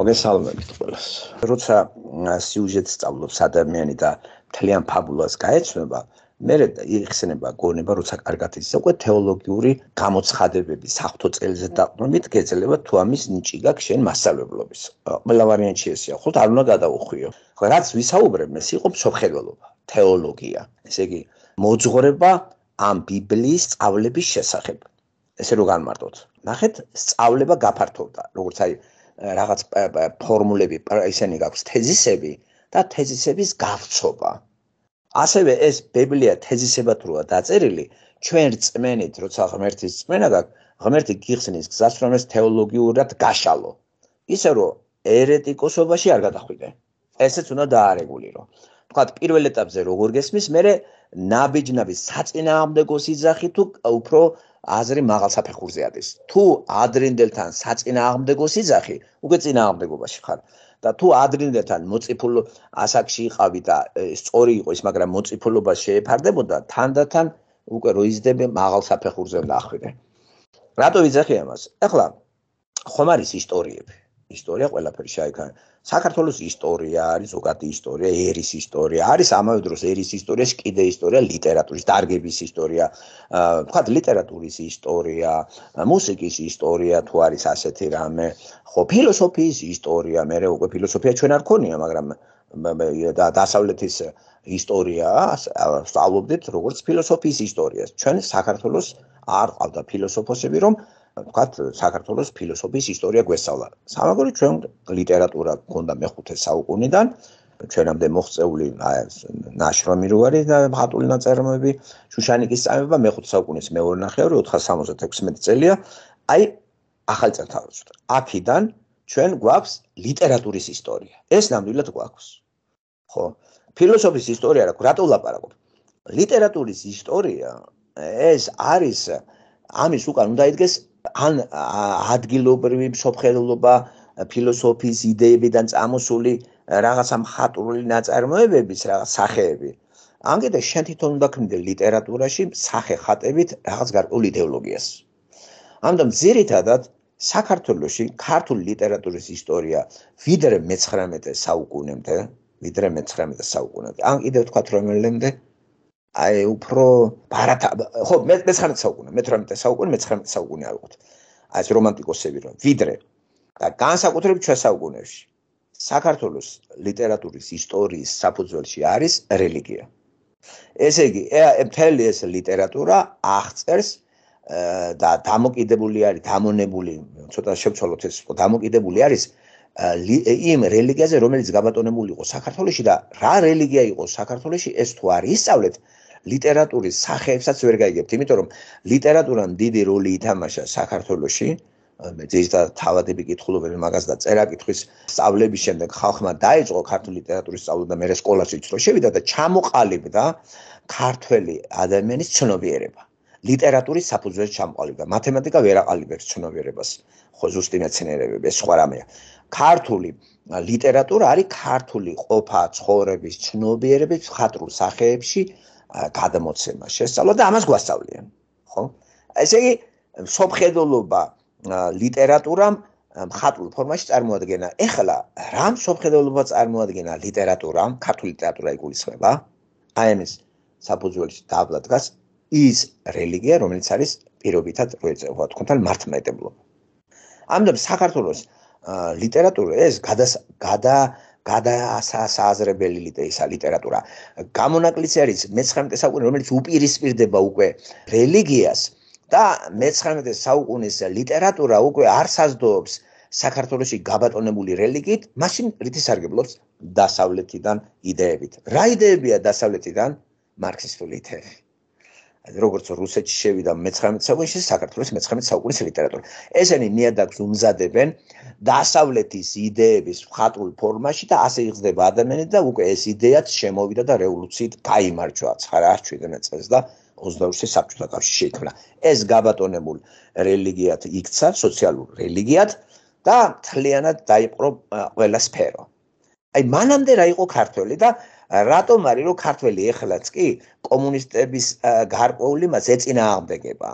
მოგესალმებით ყველას. როცა სიუჟეტს სწავლობს ადამიანი და მთლიან ფაბულას გაეცნობა, მე ეხსენება გონება, როცა კარგად ის უკვე თეოლოგიური გამოცხადებები საფთო წელზე დაყრომით გეძლება თუ ამის ნიჭი გაქვს შენ მასალებლობის. ყველა ვარიანტი ესია, ხოთ არ უნდა გადაუხვიო. ხო რაც ვისაუბრებ მე სიყო მსოფლმხედველობა, თეოლოგია. ესე იგი მოძღრება ამ ბიბლიის სწავლების შესახებ. ესე რომ განმარტოთ. ნახეთ, სწავლება გაფართოვდა, როგორც აი რაღაც ფორმულები, ისენი გაქვს თეზისები და თეზისების გავცობა. ასევე ეს ბიბლია თეზისებად როა დაწერილი, ჩვენ წმენით, როცა ღმერთის წმენა და ღმერთი გიხსნის გზას რომ ეს თეოლოგიურად გაშალო. ისე რომ ერეტიკოსობაში არ გადახვიდე. ესეც უნდა დაარეგულირო. ვთქვათ, პირველ ეტაპზე როგორ გესმის, მე ნაბიჯნაბი საწინააღმდეგოს იძახი თუ უფრო აზრი მაღალ საფეხურზე ადის. თუ ადრინდელთან საწინააღმდეგოს იძახი, უკვე წინააღმდეგობაში ხარ. და თუ ადრინდელთან მოციფულ ასაკში იყავი და სწორი იყო ის, მაგრამ მოციფულობა შეეფარდებოდა, თანდათან უკვე როიზდები მაღალ საფეხურზე ნახვიდე. რატო ვიძახი ამას? ეხლა ხომ არის ისტორიები? ისტორია ყველაფერი შეიძლება საქართველოს ისტორია არის ზოგადად ისტორია ერის ისტორია არის ამავე დროს ერის ისტორია კიდე ისტორია ლიტერატურის დარგების ისტორია ვთქვათ ლიტერატურის ისტორია მუსიკის ისტორია თუ არის ასეთი რამე ხო ფილოსოფიის ისტორია მე რე უკვე ფილოსოფია ჩვენ არ ქონია მაგრამ და დასავლეთის ისტორია სწავლობდით როგორც ფილოსოფიის ისტორიას ჩვენ საქართველოს არ ყავდა ფილოსოფოსები რომ ვთქვათ, საქართველოს ფილოსოფიის ისტორია გვესწავლა. სამაგორი ჩვენ ლიტერატურა გქონდა მე-5 საუკუნიდან ჩვენამდე მოღწეული ნაშრომი რო არის და მხატული ნაწარმოები შუშანიკის წამება მე-5 საუკუნის მეორე ნახევარი 1976 წელია. აი ახალწერთავს. აქიდან ჩვენ გვაქვს ლიტერატურის ისტორია. ეს ნამდვილად გვაქვს. ხო. ფილოსოფიის ისტორია რა გრატო ლაპარაკობ. ლიტერატურის ისტორია ეს არის ამის უკან უნდა იდგეს ან ადგილობრივი მსოფლმხედველობა ფილოსოფიის იდეებიდან წამოსული რაღაცა მხატვრული ნაწარმოებების რაღაც სახეები. ანგეთა შენ თვითონ უნდა ქმნიდე ლიტერატურაში სახე ხატებით რაღაც გარკვეულ იდეოლოგიას. ამიტომ ძირითადად საქართველოსი ქართული ლიტერატურის ისტორია ვიდრე მე-19 საუკუნემდე, ვიდრე მე-19 საუკუნემდე. ან კიდევ თქვა რომელემდე? აი უფრო ბარათა ხო მე მე-19 საუკუნე, მე-18 საუკუნე, მე-19 საუკუნე ალბათ. აი ეს რომანტიკოსები რომ ვიდრე და განსაკუთრებით ჩვენ საუკუნეში საქართველოს ლიტერატურის ისტორიის საფუძველში არის რელიგია. ესე იგი, მთელი ეს ლიტერატურა აღწერს და დამოკიდებული არის, დამონებული, ცოტა შევცვალოთ ეს, დამოკიდებული არის იმ რელიგიაზე რომელიც გაბატონებული იყო საქართველოსში და რა რელიგია იყო საქართველოსში ეს თუ არ ისწავლეთ ლიტერატურის სახეებსაც ვერ გაიგებთ იმიტომ რომ ლიტერატურამ დიდი როლი ითამაშა საქართველოსში მე ძირითადად თავადები კითხულობები მაგას და წერა კითხვის სწავლების შემდეგ ხალხმა დაიწყო ქართული ლიტერატურის სწავლა და მეરે სკოლაში ისწრო შევიდა და ჩამოყალიბდა ქართველი ადამიანის ცნობიერება ლიტერატურის საფუძველზე ჩამოყალიბდა მათემატიკა ვერ აყალიბებს ცნობიერებას ხო ზუსტი მეცნიერებები ეს სხვა რამეა ქართული ლიტერატურა არის ქართული ყოფა, ცხოვრების ცნობიერები ხატრულ სახეებში გადმოცემა შესწავლა და ამას გვასწავლიან, ხო? ესე იგი, სოფხედელობა ლიტერატურამ ხატრულ ფორმაში წარმოადგენა. ეხლა რამ სოფხედელობა წარმოადგენა ლიტერატურა, ქართული ლიტერატურა იგულისხმება? აი ამის საფუძველში დაბლა დგას ის რელიგია, რომელიც არის პირობითად, როგორც ვთქვათ, მართლმადებლობა. ამიტომ საქართველოს ლიტერატურა ეს გადა გადა გადასაზრებელი ლიტერისა ლიტერატურა გამონაკლისი არის მე-19 საუკუნე რომელიც უპირისპირდება უკვე რელიგიას და მე-19 საუკუნის ლიტერატურა უკვე არსაზდოობს საქართველოსი გაბატონებული რელიგიით მაშინ რითი სარგებლობს დასავლეთიდან იდეებით რა იდეებია დასავლეთიდან მარქსისტული თეორია როგორც რუსეთში შევიდა მე-19 საუკუნეში, საქართველოს მე-19 საუკუნის ლიტერატურა. ესენი ნიადაგს უმზადებენ დასავლეთის იდეების ხატულ ფორმაში და ასე იღზდება ადამიანი და უკვე ეს იდეაც შემოვიდა და რევოლუციით გამოიმარჯვა 1917 წელს და 21-ე საბჭოთა კავშირში შეიქმნა. ეს გაბატონებულ რელიგიად იქცა, სოციალურ რელიგიად და მთლიანად დაიყრო ყველა სფერო. აი მანამდე რა იყო ქართველი და რატომ არის რომ ქართველი ეხლაც კი კომუნისტების გარკვეული მას ეწინააღმდეგება?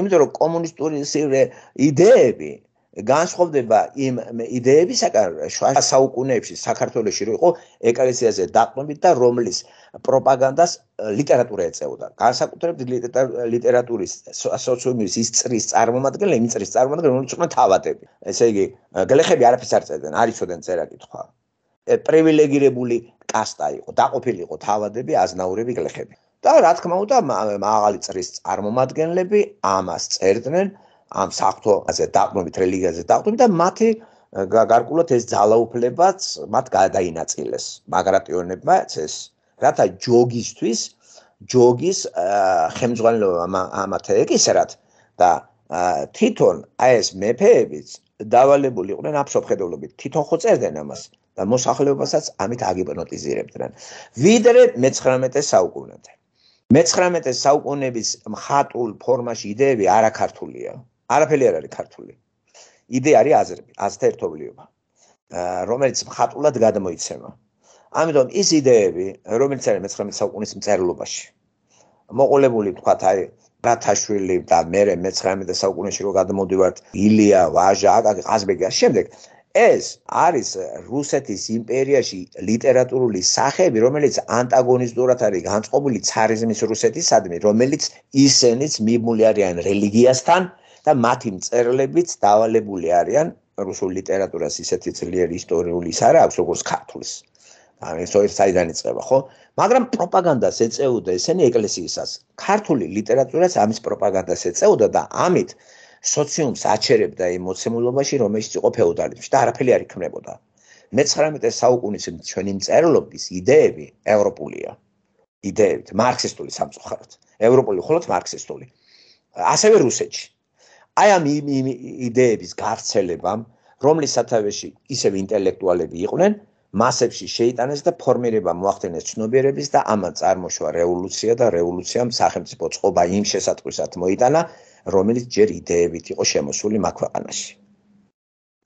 იმიტომ რომ კომუნისტური იდეები განსხვავდება იმ იდეებისაგან შუა საუკუნეებში საქართველოში რო იყო ეკლესიაზე დაყრდნობით და რომლის პროპაგანდას ლიტერატურა ეწეოდა. განსაკუთრებით ლიტერატურის სოციუმის ის წრის წარმომადგენელი, იმ წრის წარმომადგენელი რომელიც უკვე თავადები. ესე იგი გლეხები არაფერს არ წერდნენ, არიცოდნენ წერა კითხვა. პრივილეგირებული კასტა იყო, დაყოფილიყო თავადები, აზნაურები, გლეხები. და რა თქმა უნდა, მაღალი წრის წარმომადგენლები ამას წერდნენ ამ საფთო ასე დაყნობით რელიგიაზე დაყნობით და მათი გარკულად ეს ძალაუფლებაც მათ გადაინაწილეს მაგრატიონებმაც ეს რათა ჯოგისთვის ჯოგის ხელმძღვანელობა ამათე ეკისერათ და თვითონ აი ეს მეფეებიც დავალებული იყვნენ აფსოფხედობლობით თვითონ ხო წერდნენ ამას და მოსახლეობასაც ამით აგიპნოტიზირებდნენ ვიდრე მე-19 საუკუნეზე მე-19 საუკუნეების ხატულ ფორმაში იდეები არაქართულია არაფერი არ არის ქართული იდეა არის აზრები აზთა ერთობლიობა რომელიც ხატულად გადმოიცემა ამიტომ ის იდეები რომელიც არის მე-19 საუკუნის მწერლობაში მოყოლებული თქვათ აი ბათაშვილი და მე მე-19 საუკუნეში რო გადმოდივართ ილია ვაჟა აკაკი ყაზბეგი ამ შემდეგ ეს არის რუსეთის იმპერიაში ლიტერატურული სახეები, რომელიც ანტაგონისტურად არის განწყობილი царიზმის რუსეთისადმი, რომელიც ისენიც მიმული არიან რელიგიასთან და მათი მწერლებიც დავალებული არიან რუსულ ლიტერატურას ისეთი ძლიერი ისტორიული ის არა აქვს როგორც ქართულს. ან ეს ორი საიდან იწყება, ხო? მაგრამ პროპაგანდას ეწეოდა ესენი ეკლესიისას. ქართული ლიტერატურას ამის პროპაგანდას ეწეოდა და ამით სოციუმს აჩერებდა ემოციონულობაში, რომელიც იყო феодаლიზმში და არაფერი არ იქნებოდა. მე-19 საუკუნის ჩვენი მწერლობის იდეები ევროპულია. იდეებით, მარქსისტული სამწუხაროდ. ევროპული ხოლოთ მარქსისტული. ასევე რუსეთში. აი ამ იდეების გავრცელებამ, რომლის სათავეში ისევ ინტელექტუალები იყვნენ, მასებში შეიტანეს და ფორმირება მოახდინეს ცნობიერების და ამან წარმოშვა რევოლუცია და რევოლუციამ სახელმწიფო წყობა იმ შესატყვისად მოიტანა, რომელიც ჯერ იდეებით იყო შემოსული მაგ ქვეყანაში.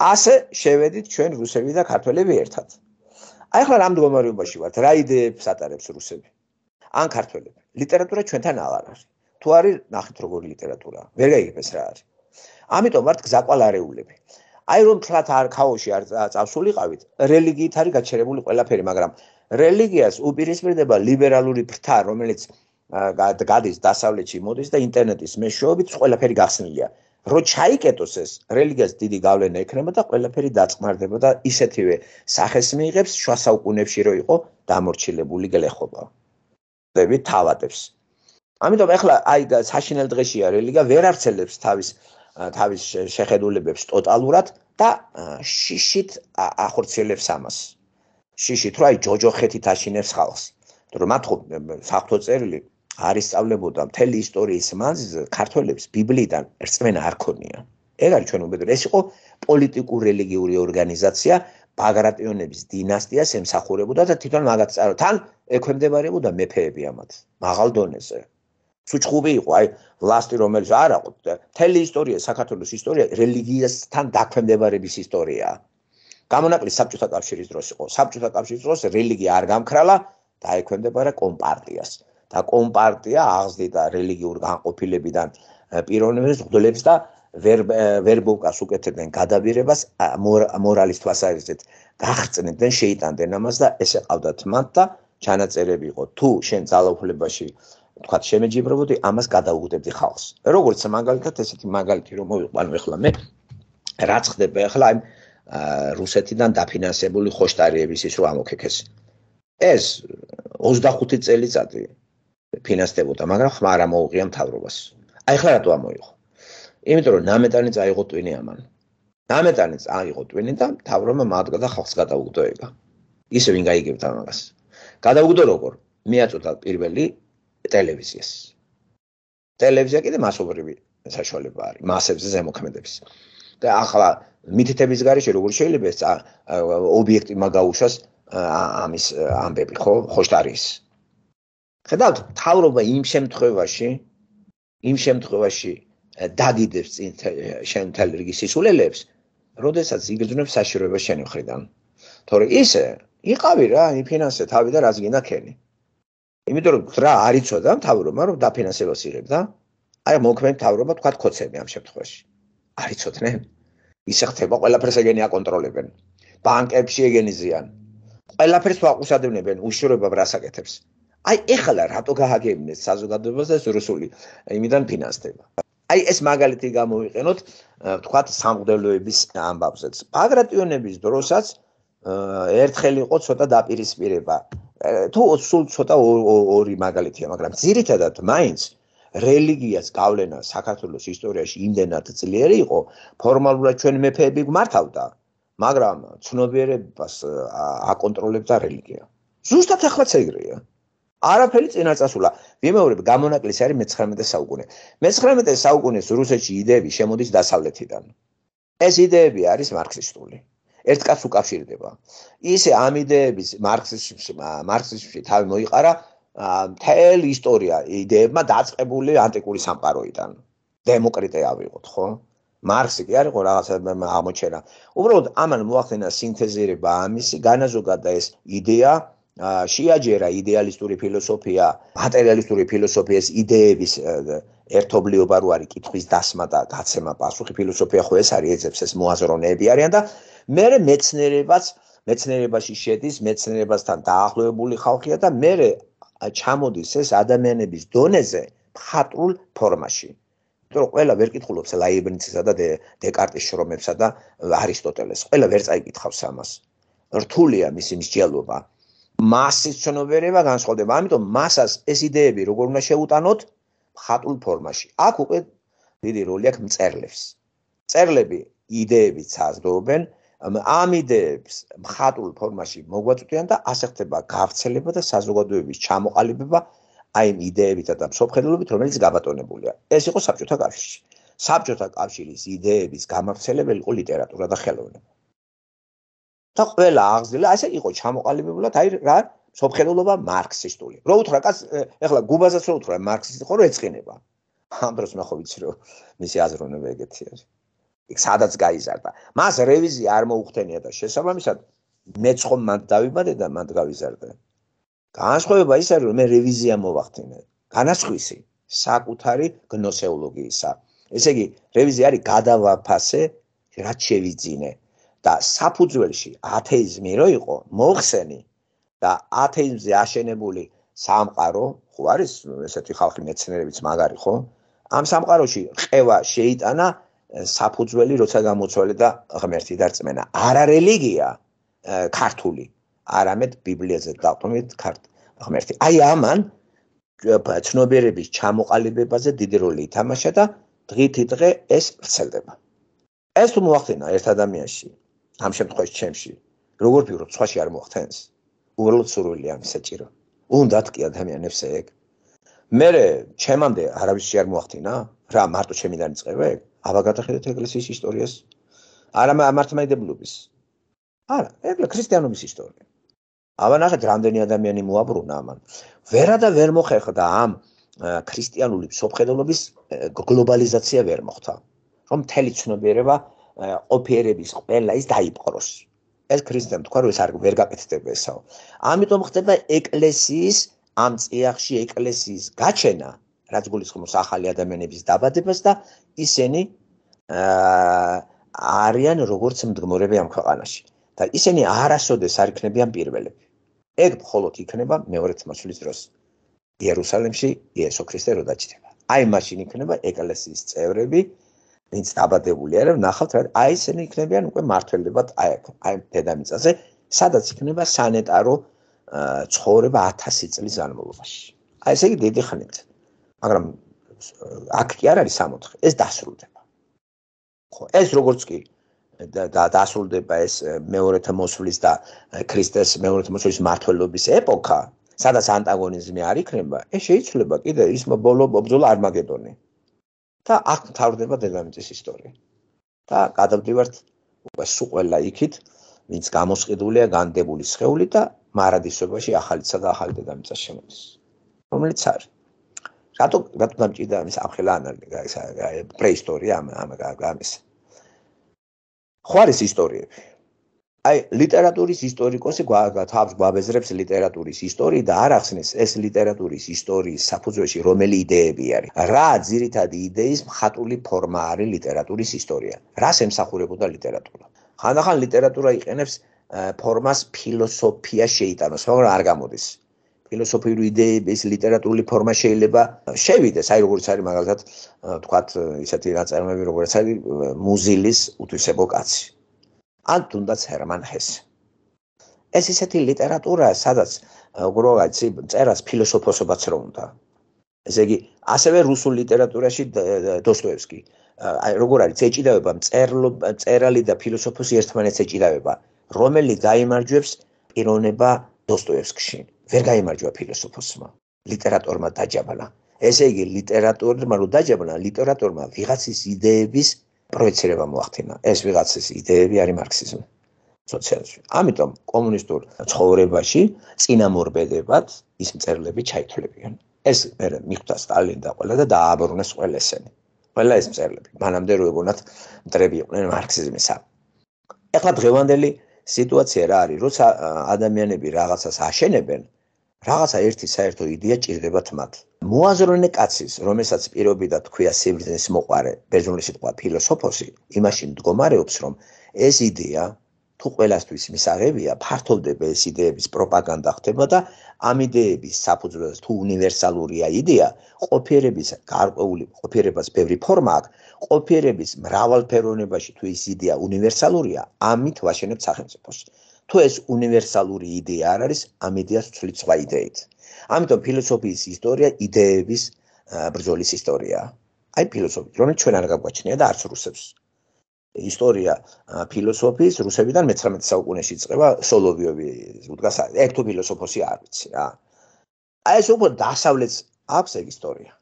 ასე შევედით ჩვენ რუსები და ქართველები ერთად. აი ხოლმე ამ მდგომარეობაში ვართ, რა იდეებს ატარებს რუსები? ან ქართველები? ლიტერატურა ჩვენთან არ არის. თუ არის, ნახეთ როგორი ლიტერატურა. ვერაიგებს რა არის. ამიტომ ვართ გზაყვალარეულები. აი რომ თლათ არ ქაოში არ წავსულიყავით, რელიგიით არის გაჩერებული ყველაფერი, მაგრამ რელიგიას უპირისპირდება ლიბერალური ფრთა, რომელიც გადის დასავლეთში მოდის და ინტერნეტის მეშვეობით ყველაფერი გახსნილია. რო ჩაიკეტოს ეს რელიგიას დიდი გავლენა ექნება და ყველაფერი დაწყმარდება და ისეთივე სახეს მიიღებს შუა საუკუნეებში რო იყო დამორჩილებული გლეხობა. დები თავადებს. ამიტომ ახლა აი საშინელ დღეშია რელიგია ვერ არცელებს თავის თავის შეხედულებებს ტოტალურად და შიშით ახორცელებს ამას. შიშით რო აი ჯოჯოხეთით აშინებს ხალხს. რომ მათ ხო საფთო წერილი არისწავლებოდა მთელი ისტორიის მანძილზე ქართველებს ბიბლიიდან რწმენა არ ქონია. ეგარი ჩვენ უბედურ ეს იყო პოლიტიკურ-რელიგიური ორგანიზაცია ბაგრატიონების დინასტიას ემსახურებოდა და თვითონ მაგაც წარმო თან ექვემდებარებოდა მეფეები ამათ მაღალ დონეზე. სუჩხუბი იყო, აი, ლასტი რომელიც არ აყო და მთელი ისტორია საქართველოს ისტორია რელიგიასთან დაქვემდებარების ისტორიაა. გამონაკლისი საბჭოთა კავშირის დროს იყო. საბჭოთა კავშირის დროს რელიგია არ გამქრალა და ექვემდებარა კომპარტიას. და კომპარტია აღზდიდა რელიგიურ განყოფილებიდან პიროვნებებს ღვდლებს და ვერბოვკას უკეთებდნენ გადაბირებას მორალის თვალსაზრისით დახწნენ შეიტანდნენ ამას და ესე ყავდათ მათ და ჩანაწერები იყო თუ შენ ძალაუფლებაში თქვა შემეჯიბრებოდი ამას გადაუგდებდი ხალხს როგორც მაგალითად ესეთი მაგალითი რომ მოვიყვანო ახლა მე რაც ხდება ახლა აი რუსეთიდან დაფინანსებული ხოშტარიების ის რომ ამოქეკეს ეს 25 წელიწადია ფინანსდებოდა, მაგრამ ხმა არ მოუღია მთავრობას. აი ხლა რატო ამოიღო? იმიტომ რომ ნამეტანი წაიღო ტვინი ამან. ნამეტანი წაიღო ტვინი და მთავრობა მაგდა და ხალხს გადაუგდოება. ისე ვინ გაიგებდა მაგას? გადაუგდო როგორ? მეაწოდა პირველი ტელევიზიას. ტელევიზია კიდე მასობრივი საშუალება არის, მასებზე ზემოქმედების. და ახლა მითითების გარეშე როგორ შეიძლება ეს ობიექტი მაგაუშას ამის ამბები ხო? ხო შეიძლება არის? ხედავთ თავრობა იმ შემთხვევაში იმ შემთხვევაში დაგიდებს წინ შენ თალერგის სისულელებს როდესაც იგრძნობ საშიროება შენი მხრიდან თორე ისე იყავი რა იმ ფინანსზე თავი და რაც გინდა ხელი იმიტომ რომ რა არ იცოდა თავრობა რომ დაფინანსებას იღებ და აი მოქმედ თავრობა თქვა ქოცები ამ შემთხვევაში არ იცოდნენ ისე ხდება ყველაფერს ეგენი აკონტროლებენ ბანკებში ეგენი ზიან ყველაფერს ვაყუსადებენ უშურებებ რასაკეთებს აი ეხლა რატო გააგებინეთ საზოგადოებას ეს რუსული იმიდან ფინანსდება აი ეს მაგალითი გამოვიყენოთ ვთქვათ სამღვდელოების ამბავზეც ბაგრატიონების დროსაც ერთხელ იყო ცოტა დაპირისპირება თუ სულ ცოტა ორი მაგალითია მაგრამ ძირითადად მაინც რელიგიას გავლენა საქართველოს ისტორიაში იმდენად ძლიერი იყო ფორმალურად ჩვენ მეფეები გმართავდა მაგრამ ცნობიერებას აკონტროლებდა რელიგია ზუსტად ახლაც ეგრეა არაფერი წინა წასულა. ვიმეორებ, გამონაკლისი არის მე-19 საუკუნე. მე-19 საუკუნის რუსეთში იდეები შემოდის დასავლეთიდან. ეს იდეები არის მარქსისტული. ერთ კაც უკავშირდება. ისე ამ იდეების მარქსისტში მარქსისტში თავი მოიყარა მთელი ისტორია იდეებმა დაწყებული ანტიკური სამყაროიდან. დემოკრიტე ავიღოთ, ხო? მარქსი კი არისო რაღაცა აღმოჩენა. უბრალოდ ამან მოახდინა სინთეზირება ამისი, განაზოგადა ეს იდეა შეაჯერა იდეალისტური ფილოსოფია, მატერიალისტური ფილოსოფიის იდეების ერთობლიობა რო არის კითხვის დასმა და გაცემა პასუხი ფილოსოფია ხო ეს არის ეძებს ეს მოაზროვნეები არიან და მე მეცნიერებას მეცნიერებაში შედის მეცნიერებასთან დაახლოებული ხალხია და მე ჩამოდის ეს ადამიანების დონეზე ფატრულ ფორმაში რომ ყველა ვერ კითხულობს ლაიბნიცისა და დეკარტის შრომებსა და არისტოტელეს ყველა ვერ წაიკითხავს ამას რთულია მისი მსჯელობა მასის ცნობერება განსხვავდება. ამიტომ მასას ეს იდეები როგორ უნდა შეუტანოთ ხატულ ფორმაში. აქ უკვე დიდი როლი აქვს მწერლებს. წერლები იდეები ცაზდობენ, ამ იდეებს ხატულ ფორმაში მოგვაწვდიან და ასე ხდება გავრცელება და საზოგადოების ჩამოყალიბება აი ამ იდეებითა და მსოფლმხედველობით, რომელიც გაბატონებულია. ეს იყო საბჭოთა კავშირში. საბჭოთა კავშირის იდეების გამავრცელებელი იყო ლიტერატურა და ხელოვნება. და ყველა აღზრდილა ასე იყო ჩამოყალიბებულად აი რა სოფხელობა მარქსისტული. რო უთხრა კაც ეხლა გუბაზაც რო უთხრა მარქსისტი ხო რო ეწინება. ამ დროს ნახო ვიცი რომ მისი აზროვნება ეგეთი არის. იქ სადაც გაიზარდა. მას რევიზია არ მოუხდენია და შესაბამისად მეც ხომ მან დავიბადე და მან გავიზარდე. განსხვავება ის არის რომ მე რევიზია მოვახდინე. განასხვისი საკუთარი გნოსეოლოგიისა. ესე იგი რევიზია არის გადავაფასე რაც შევიძინე. და საფუძველში ათეიზმი რო იყო მოხსენი და ათეიზმზე აშენებული სამყარო ხო არის ესეთი ხალხი მეცნიერებიც მაგარი ხო ამ სამყაროში ყევა შეიტანა საფუძველი როცა გამოცვალე და ღმერთი დარწმენა არა რელიგია ქართული არამედ ბიბლიაზე დაყრდნობით ქართ ღმერთი აი ამან ცნობიერების ჩამოყალიბებაზე დიდი როლი ითამაშა და დღითიდღე ეს ვრცელდება ეს თუ მოახდინა ერთ ადამიანში ამ შემთხვევაში ჩემში როგორ ვიყო სხვაში არ მოხდენს უბრალოდ სურვილი ამ საჭირო უნდათ კი ადამიანებს ეგ მე ჩემამდე არავის არ მოხდინა რა მარტო ჩემი დანიწყება ეგ აბა გადახედეთ ეკლესიის ისტორიას არა მართლმადიდებლობის არა ეგლე ქრისტიანობის ისტორია აბა ნახეთ რამდენი ადამიანი მოაბრუნა ამან ვერა და ვერ მოხერხდა ამ ქრისტიანული მსოფლმხედველობის გლობალიზაცია ვერ მოხდა რომ მთელი ცნობიერება ყოფიერების ყველა ის დაიპყროს. ეს ქრისტიანთ თქვა რომ ეს არ ვერ გაკეთდება ესაო. ამიტომ ხდება ეკლესიის ამ წიაღში ეკლესიის გაჩენა, რაც გულისხმობს ახალი ადამიანების დაბადებას და ისინი აა არიან როგორც მდგომარეები ამ ქვეყანაში. და ისინი არასოდეს არ იქნებიან პირველები. ეგ მხოლოდ იქნება მეორე წმოსვლის დროს. იერუსალიმში იესო ქრისტე რო დაჭდება. აი მაშინ იქნება ეკლესიის წევრები, ვინც დაბადებული არა ნახავთ რა აი ესენი იქნებიან უკვე მართველებად აი აი დედამიწაზე სადაც იქნება სანიტარო ცხოვრება 1000 წლის განმავლობაში აი ესე იგი დიდი ხნით მაგრამ აქ კი არ არის 6-4 ეს დასრულდება ხო ეს როგორც კი და დასრულდება ეს მეორეთა მოსვლის და ქრისტეს მეორეთა მოსვლის მართლობის ეპოქა სადაც ანტაგონიზმი არ იქნება ეს შეიძლება კიდე ის ბოლო ბრძოლა არმაგედონი და აქ მთავრდება დედამიწის ისტორია. და გადავდივართ უკვე სუყველა იქით, ვინც გამოსყიდულია განდებული სხეული და მარადისობაში ახალიცა და ახალი დედამიწა შემოდის. რომელიც არის რატო რატო გამჭირდა ამის ახლა ანალიზა ეს პრეისტორია ამ ამ ამის ხوارის ისტორიები აი ლიტერატურის ისტორიკოსი თავს გვაბეზრებს ლიტერატურის ისტორიი და არ ახსნის ეს ლიტერატურის ისტორიის საფუძველში რომელი იდეები არის. რა ძირითადი იდეის მხატული ფორმა არის ლიტერატურის ისტორია? რას ემსახურებოდა ლიტერატურა? ხანდახან ლიტერატურა იყენებს ფორმას ფილოსოფია შეიტანოს, მაგრამ არ გამოდის. ფილოსოფიური იდეები ეს ლიტერატურული ფორმა შეიძლება შევიდეს, აი როგორც არის მაგალითად, თქვათ, ისეთი რაღაცები, როგორც არის მუზილის უთვისებო კაცი. ან თუნდაც ჰერმან ჰესე. ეს ისეთი ლიტერატურაა, სადაც როგორც წერას ფილოსოფოსობაც რომ უნდა. ესე იგი, ასევე რუსულ ლიტერატურაში დოსტოევსკი, აი როგორ არის ეჭიდავება მწერლო წერალი და ფილოსოფოსი ერთმანეთს ეჭიდავება, რომელიც გამოიმარჯვებს პიროვნება დოსტოევსკში. ვერ გამოიმარჯვა ფილოსოფოსმა, ლიტერატორმა დაჯაბანა. ესე იგი, ლიტერატორმა რომ დაჯაბანა, ლიტერატორმა ვიღაცის იდეების პროექცირება მოახდინა ეს ვიღაცის იდეები არის მარქსიზმი სოციალიზმი ამიტომ კომუნისტურ ცხოვრებაში წინამორბედებად ის მწერლები ჩაითვლებიან ეს მერე მიხვდა სტალინ და ყველა და დააბრუნეს ყველა ესენი ყველა ეს მწერლები მანამდე რო ეგონათ მდრები იყვნენ მარქსიზმისა ეხლა დღევანდელი სიტუაცია რა არის როცა ადამიანები რაღაცას აშენებენ რაღაცა ერთი საერთო იდეა ჭირდებათ მათ. მოაზროვნე კაცის, რომელსაც პირობიდან თქვია სიბრძნის მოყარე, ბერძნული სიტყვა ფილოსოფოსი, იმაში მდგომარეობს, რომ ეს იდეა თუ ყველასთვის მისაღებია, ფართოვდება ეს იდეების პროპაგანდა ხდება და ამ იდეების საფუძველზე თუ უნივერსალურია იდეა, ყოფიერების გარკვეული ყოფიერებას ბევრი ფორმა აქვს, ყოფიერების მრავალფეროვნებაში თუ ეს იდეა უნივერსალურია, ამით ვაშენებთ სახელმწიფოს. თუ ეს უნივერსალური იდეა არ არის ამ იდეას ცვლი სხვა იდეით. ამიტომ ფილოსოფიის ისტორია იდეების ბრძოლის ისტორიაა. აი ფილოსოფია, რომელიც ჩვენ არ გაგვაჩნია და არც რუსებს. ისტორია ფილოსოფიის რუსებიდან 19 საუკუნეში იწყება სოლოვიოვი უდგას ერთო ფილოსოფოსი არ ვიცი რა. აი ეს უფრო დასავლეთს აქვს ეგ ისტორია.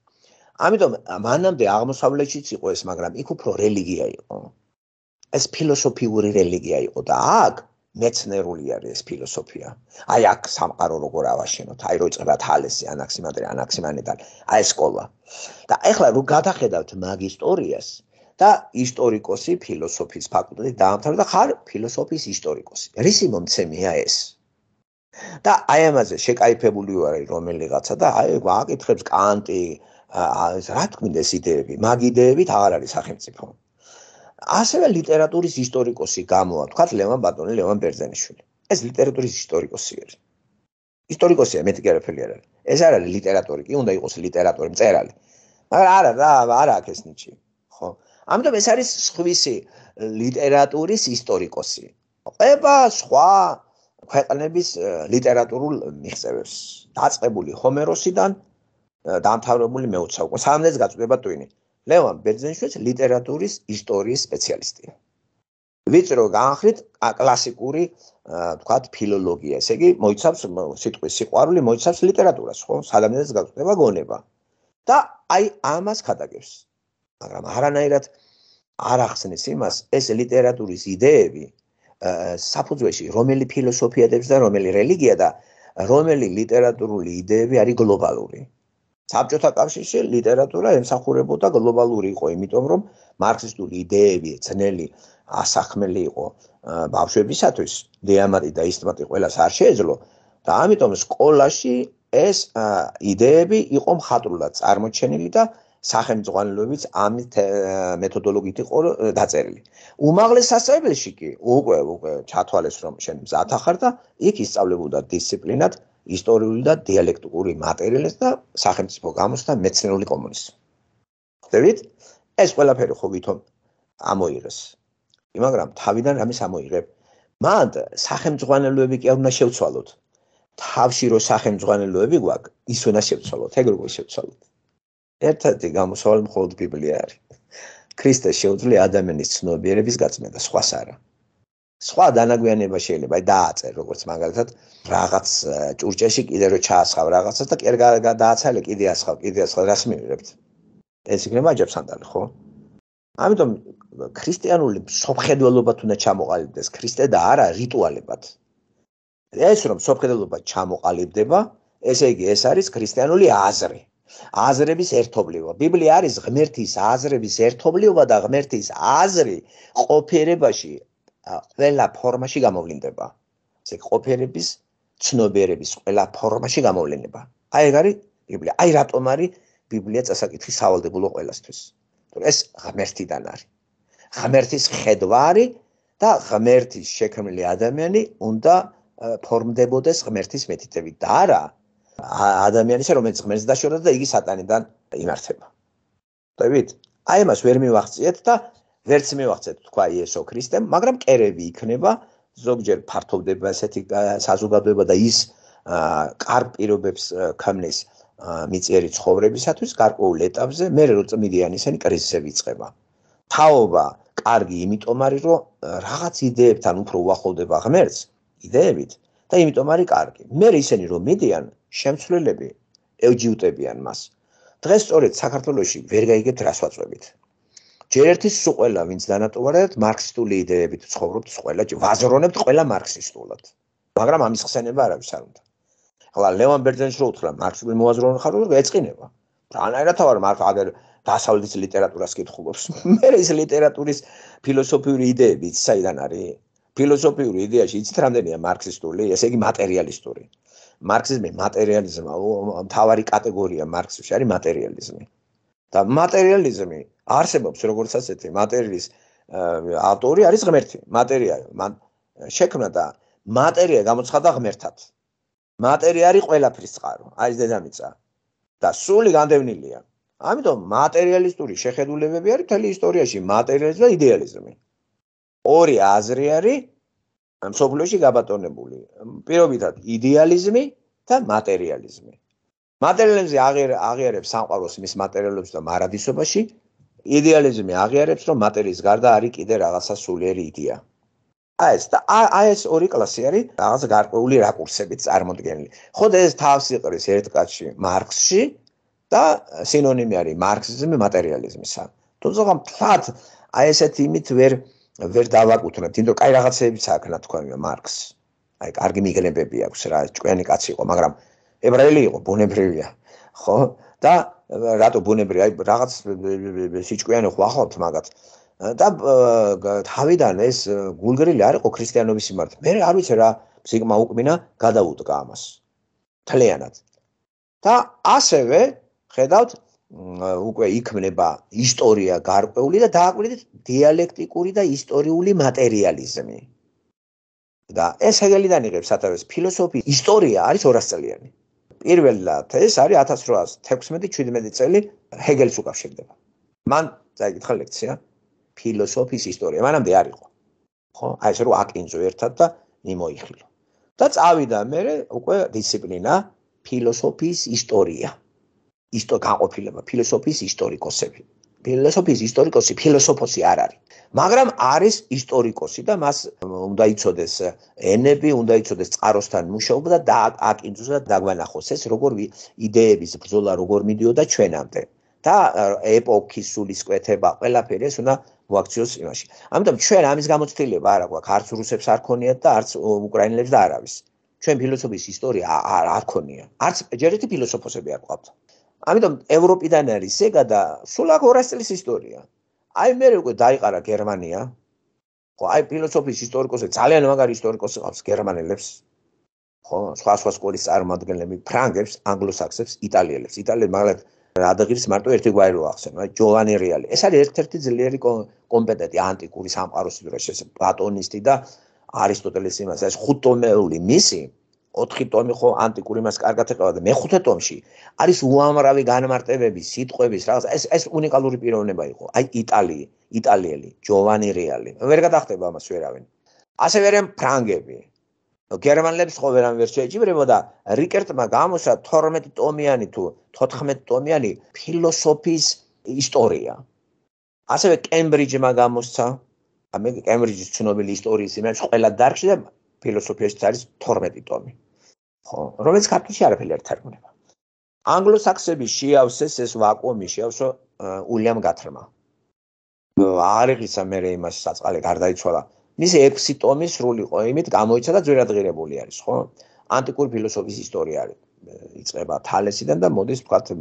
ამიტომ მანამდე აღმოსავლეთშიც იყო ეს, მაგრამ იქ უფრო რელიგია იყო. ეს ფილოსოფიური რელიგია იყო და აქ მეცნერული არის ეს ფილოსოფია. აი აქ სამყარო როგორ ავაშენოთ, აი როიწება თალესი, ანაქსიმანდრე, ანაქსიმანედან, აი სკოლა. და ეხლა რო გადახედავთ მაგისტორიას და ისტორიკოსი ფილოსოფიის ფაკულტეტი დაამთავრა და ხარ ფილოსოფიის ისტორიკოსი. რისი მომცემია ეს? და აი ამაზე შეკაიფებული ვარი რომელიღაცა და აი გააკითხებს კანტი, აა რა თქმა უნდა ეს იდეები, მაგ იდეებით არ არის სახელმწიფო. ასევე ლიტერატურის ისტორიკოსი გამოა, თქვა ლევან ბატონი, ლევან ბერძენიშვილი. ეს ლიტერატურის ისტორიკოსი არის. ისტორიკოსია მეტი გერაფელი არ არის. ეს არ არის ლიტერატორი, კი უნდა იყოს ლიტერატორი, მწერალი. მაგრამ არა რა, არა აქ ეს ნიჩი, ხო? ამიტომ ეს არის სხვისი ლიტერატურის ისტორიკოსი. ყובה სხვა ქვეყნების ლიტერატურულ მიღწევებს. დაწყებული ჰომეროსიდან დამთავრებული მეოცავკო. სამდეს გაწდება ტვინი. ლევან ბერძენშვილი ლიტერატურის ისტორიის სპეციალისტი. ვიწრო განხრით კლასიკური თქვათ ფილოლოგია, ესე იგი მოიცავს სიტყვის სიყვარული, მოიცავს ლიტერატურას, ხო, ადამიანებს გაგვწდება გონება. და აი ამას ხატაგებს. მაგრამ არანაირად არ ახსნის იმას ეს ლიტერატურის იდეები საფუძველი რომელი ფილოსოფიადებს და რომელი რელიგია და რომელი ლიტერატურული იდეები არის გლობალური. საბჭოთა კავშირში ლიტერატურა ემსახურებოდა გლობალური იყო, იმიტომ რომ მარქსისტული იდეები ძნელი ასახმელი იყო ბავშვებისათვის, დიამატი და ისტმატი ყველას არ შეეძლო და ამიტომ სკოლაში ეს იდეები იყო მხატვრულად წარმოჩენილი და სახელმძღვანელოებიც ამ მეთოდოლოგიით იყო დაწერილი. უმაღლეს სასწავლებელში კი უკვე უკვე ჩათვალეს რომ შენ მზათა ხარ და იქ ისწავლებოდა დისციპლინად ისტორიული და დიალექტიკური მატერიალის და სახელმწიფო გამოსთან მეცნიერული კომუნიზმი. ხდებით? ეს ყველაფერი ხო ვითომ ამოიღეს. მაგრამ თავიდან რამის ამოიღებ? მანდ სახელმწიფოანელოები კი არ უნდა შევცვალოთ. თავში რო სახელმწიფოანელოები გვაქვს, ის უნდა შევცვალოთ, ეგ როგორ შევცვალოთ? ერთადი გამოსავალი მხოლოდ ბიბლია არის. ქრისტე შეუძლია ადამიანის ცნობიერების გაწმენდა, სხვას არა. სხვა დანაგვიანება შეიძლება აი დააწე როგორც მაგალითად რაღაც ჭურჭეში კიდე რო ჩაასხავ რაღაცას და კერგა დააცალე კიდე ასხავ კიდე ასხავ რას მივიღებთ ეს იქნება ჯებსანდალი ხო ამიტომ ქრისტიანული სოფხედველობა თუნდა ჩამოყალიბდეს ქრისტე და არა რიტუალებად ეს რომ სოფხედველობა ჩამოყალიბდება ესე იგი ეს არის ქრისტიანული აზრი აზრების ერთობლიობა. ბიბლია არის ღმერთის აზრების ერთობლიობა და ღმერთის აზრი ყოფერებაში ყველა ფორმაში გამოვლინდება. ესე ყოფერების, ცნობიერების ყველა ფორმაში გამოვლენება. აი ეგ არის ბიბლია. აი რატომ არის ბიბლია წასაკითხი სავალდებულო ყველასთვის. მაგრამ ეს ღმერთიდან არის. ღმერთის ხედვა არის და ღმერთის შექმნილი ადამიანი უნდა ფორმდებოდეს ღმერთის მეთითები და არა ადამიანისა რომელიც ღმერთს დაშორდა და იგი სატანიდან იმართება. დავით, აი მას ვერ მივახციეთ და ვერც მივახცეთ თქვა იესო ქრისტემ, მაგრამ კერები იქნება, ზოგჯერ ფართობდება ასეთი საზოგადოება და ის კარ პირობებს ქმნის მიწიერი ცხოვრებისათვის გარკვეულ ეტაპზე, მე რო წმიდიანი ისენი კრიზისები იწყება. თაობა კარგი, იმიტომ არის რომ რაღაც იდეებთან უფრო უახლოვდება ღმერთს, იდეებით და იმიტომ არის კარგი. მე ისენი რომ მედიან შემცვლელები ეუჯიუტებიან მას. დღეს სწორედ საქართველოში ვერ გაიგებთ რას ვაწვევით. ჯერ ერთის სულ ყველა ვინც დანატოვარეთ მარქსისტული იდეებით ცხოვრობთ ყველა ვაზრონებთ ყველა მარქსისტულად მაგრამ ამის ხსენება არ არის არ უნდა ხოლა ლევან ბერძენიშვილი უთხრა მარქსული მოაზრონ ხარ უნდა ეწინება რანაირად თავარ მარქს აგერ დასავლეთის ლიტერატურას კითხულობს მე ეს ლიტერატურის ფილოსოფიური იდეები საიდან არის ფილოსოფიური იდეაში იცით რამდენია მარქსისტული ესე იგი მატერიალისტური მარქსიზმი მატერიალიზმი თავარი კატეგორია მარქსში არის მატერიალიზმი და მატერიალიზმი არსებობს როგორც ასეთი მატერიის ავტორი არის ღმერთი მატერია მან შექმნა და მატერია გამოცხადა ღმერთად მატერია არის ყველაფრის წყარო არის დედამიწა და სული განდევნილია ამიტომ მატერიალისტური შეხედულებები არის მთელი ისტორიაში მატერიალიზმი და იდეალიზმი ორი აზრი არის ამ სოფლოში გაბატონებული პირობითად იდეალიზმი და მატერიალიზმი მატერიალიზმი აღიარებს სამყაროს მის მატერიალობს და მარადისობაში იდეალიზმი აღიარებს, რომ მატერიის გარდა არის კიდე რაღაცა სულიერი იდეა. აი ეს და აი ეს ორი კლასი არის რაღაც გარკვეული რაკურსებით წარმოდგენილი. ხო და ეს თავს იყრის ერთ კაცში, მარქსში და სინონიმი არის მარქსიზმი მატერიალიზმისა. თუმცა თათ აი ესეთი იმით ვერ ვერ დავაკუთვნებთ, იმიტომ რომ აი რაღაცეებიც აქვს, რა თქმა უნდა, მარქს. აი კარგი მიგლებები აქვს რა, ჭკვიანი კაცი იყო, მაგრამ ებრაელი იყო, ბუნებრივია. ხო? და რატო ბუნებრივი აი რაღაც სიჭკვიანი ხვახავთ მაგათ და თავიდან ეს გულგრილი არ იყო ქრისტიანობის სიმართლე მე არ ვიცი რა ზიგმა უკმინა გადაუდგა ამას თლიანად და ასევე ხედავთ უკვე იქმნება ისტორია გარკვეული და დააკვირდით დიალექტიკური და ისტორიული მატერიალიზმი და ეს ეგელიდან იღებს სათავეს ფილოსოფია ისტორია არის 200 წელიანი პირველად ეს არის 1816-17 წელი ჰეგელს უკავშირდება. მან წაიკითხა ლექცია ფილოსოფიის ისტორია, მანამდე არ იყო. ხო, აი ესე რომ აკინძო ერთად და იმოიხილო. და წავიდა მე უკვე დისციპლინა ფილოსოფიის ისტორია. ისტო განყოფილება ფილოსოფიის ისტორიკოსები. ფილოსოფიის ისტორიკოსი ფილოსოფოსი არ არის მაგრამ არის ისტორიკოსი და მას უნდა იცოდეს ენები, უნდა იცოდეს წაროსთან მუშაობა და დააკინძოს და დაგვანახოს ეს როგორ იდეების ბრძოლა როგორ მიდიოდა ჩვენამდე და ეპოქის სულისკვეთება ყველაფერი ეს უნდა ვაქციოს იმაში. ამიტომ ჩვენ ამის გამოცდილება არ აქვს, არც რუსებს არ ქონიათ და არც უკრაინელებს და არავის. ჩვენ ფილოსოფიის ისტორია არ არ ქონია. არც ჯერ ერთი ფილოსოფოსები არ ყავთ. ამიტომ ევროპიდან არის ეგა და სულ აქ 200 წლის ისტორია. აი მე უკვე დაიყარა გერმანია. ხო, აი ფილოსოფიის ისტორიკოსზე ძალიან მაგარი ისტორიკოსი ყავს გერმანელებს. ხო, სხვა სხვა სკოლის წარმომადგენლები, ფრანგებს, ანგლოსაქსებს, იტალიელებს. იტალიელებს მაგალითად რადაღირს მარტო ერთი გვარი რო ახსენე, მაგრამ ჯოვანი რეალი. ეს არის ერთ-ერთი ძლიერი კომპეტენტი ანტიკური სამყაროს ისტორიაში, პლატონისტი და არისტოტელის იმას, ეს ხუთომეული მისი ოთხი ტომი ხო ანტიკური მას კარგად ეკავა და მეხუთე ტომში არის უამრავი განმარტებების, სიტყვების რაღაც ეს ეს უნიკალური პიროვნება იყო. აი იტალი, იტალიელი, ჯოვანი რეალი. ვერ გადახდება ამას ვერავინ. ასე ვერემ ფრანგები. გერმანელებს ხო ვერან ვერ შეეჭიბრებოდა რიკერტმა გამოსა 12 ტომიანი თუ 14 ტომიანი ფილოსოფიის ისტორია. ასევე კემბრიჯმა გამოსცა ამ კემბრიჯის ცნობილი ისტორიის იმას ყველა დარგში და ფილოსოფიაში არის 12 ტომი. ხო, რომელიც ქართულში არაფერი არ თარგმნება. ანგლოსაქსები შეავსეს ეს ვაკუუმი, შეავსო უილიამ გათრმა. არიღიცა მე რე იმას საწალე გარდაიცვალა. მის 6 ტომი სრულიყო, იმით გამოიცა და ძვირადღირებული არის, ხო? ანტიკური ფილოსოფიის ისტორია არის. იწება თალესიდან და მოდის ვთქვათ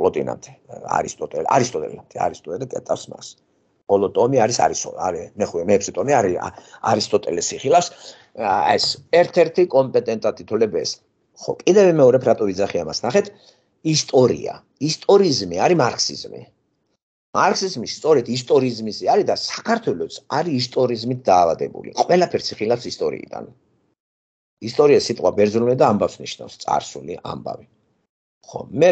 პლოტინამდე, არისტოტელე, არისტოტელე, არისტოტელე კეტავს მას. ხოლო ტომი არის არის მეხუე მეექვსე ტომი არის არისტოტელეს ხილავს ეს ერთ-ერთი კომპეტენტატი თულებეს ხო კიდევ მეორე ფრატო ვიძახი ამას ნახეთ ისტორია ისტორიზმი არის მარქსიზმი მარქსიზმი სწორედ ისტორიზმის არის და საქართველოს არის ისტორიზმით დაავადებული ყველაფერს ხილავს ისტორიიდან ისტორია სიტყვა ბერძნულიდან ამბავს ნიშნავს წარსული ამბავი ხო მე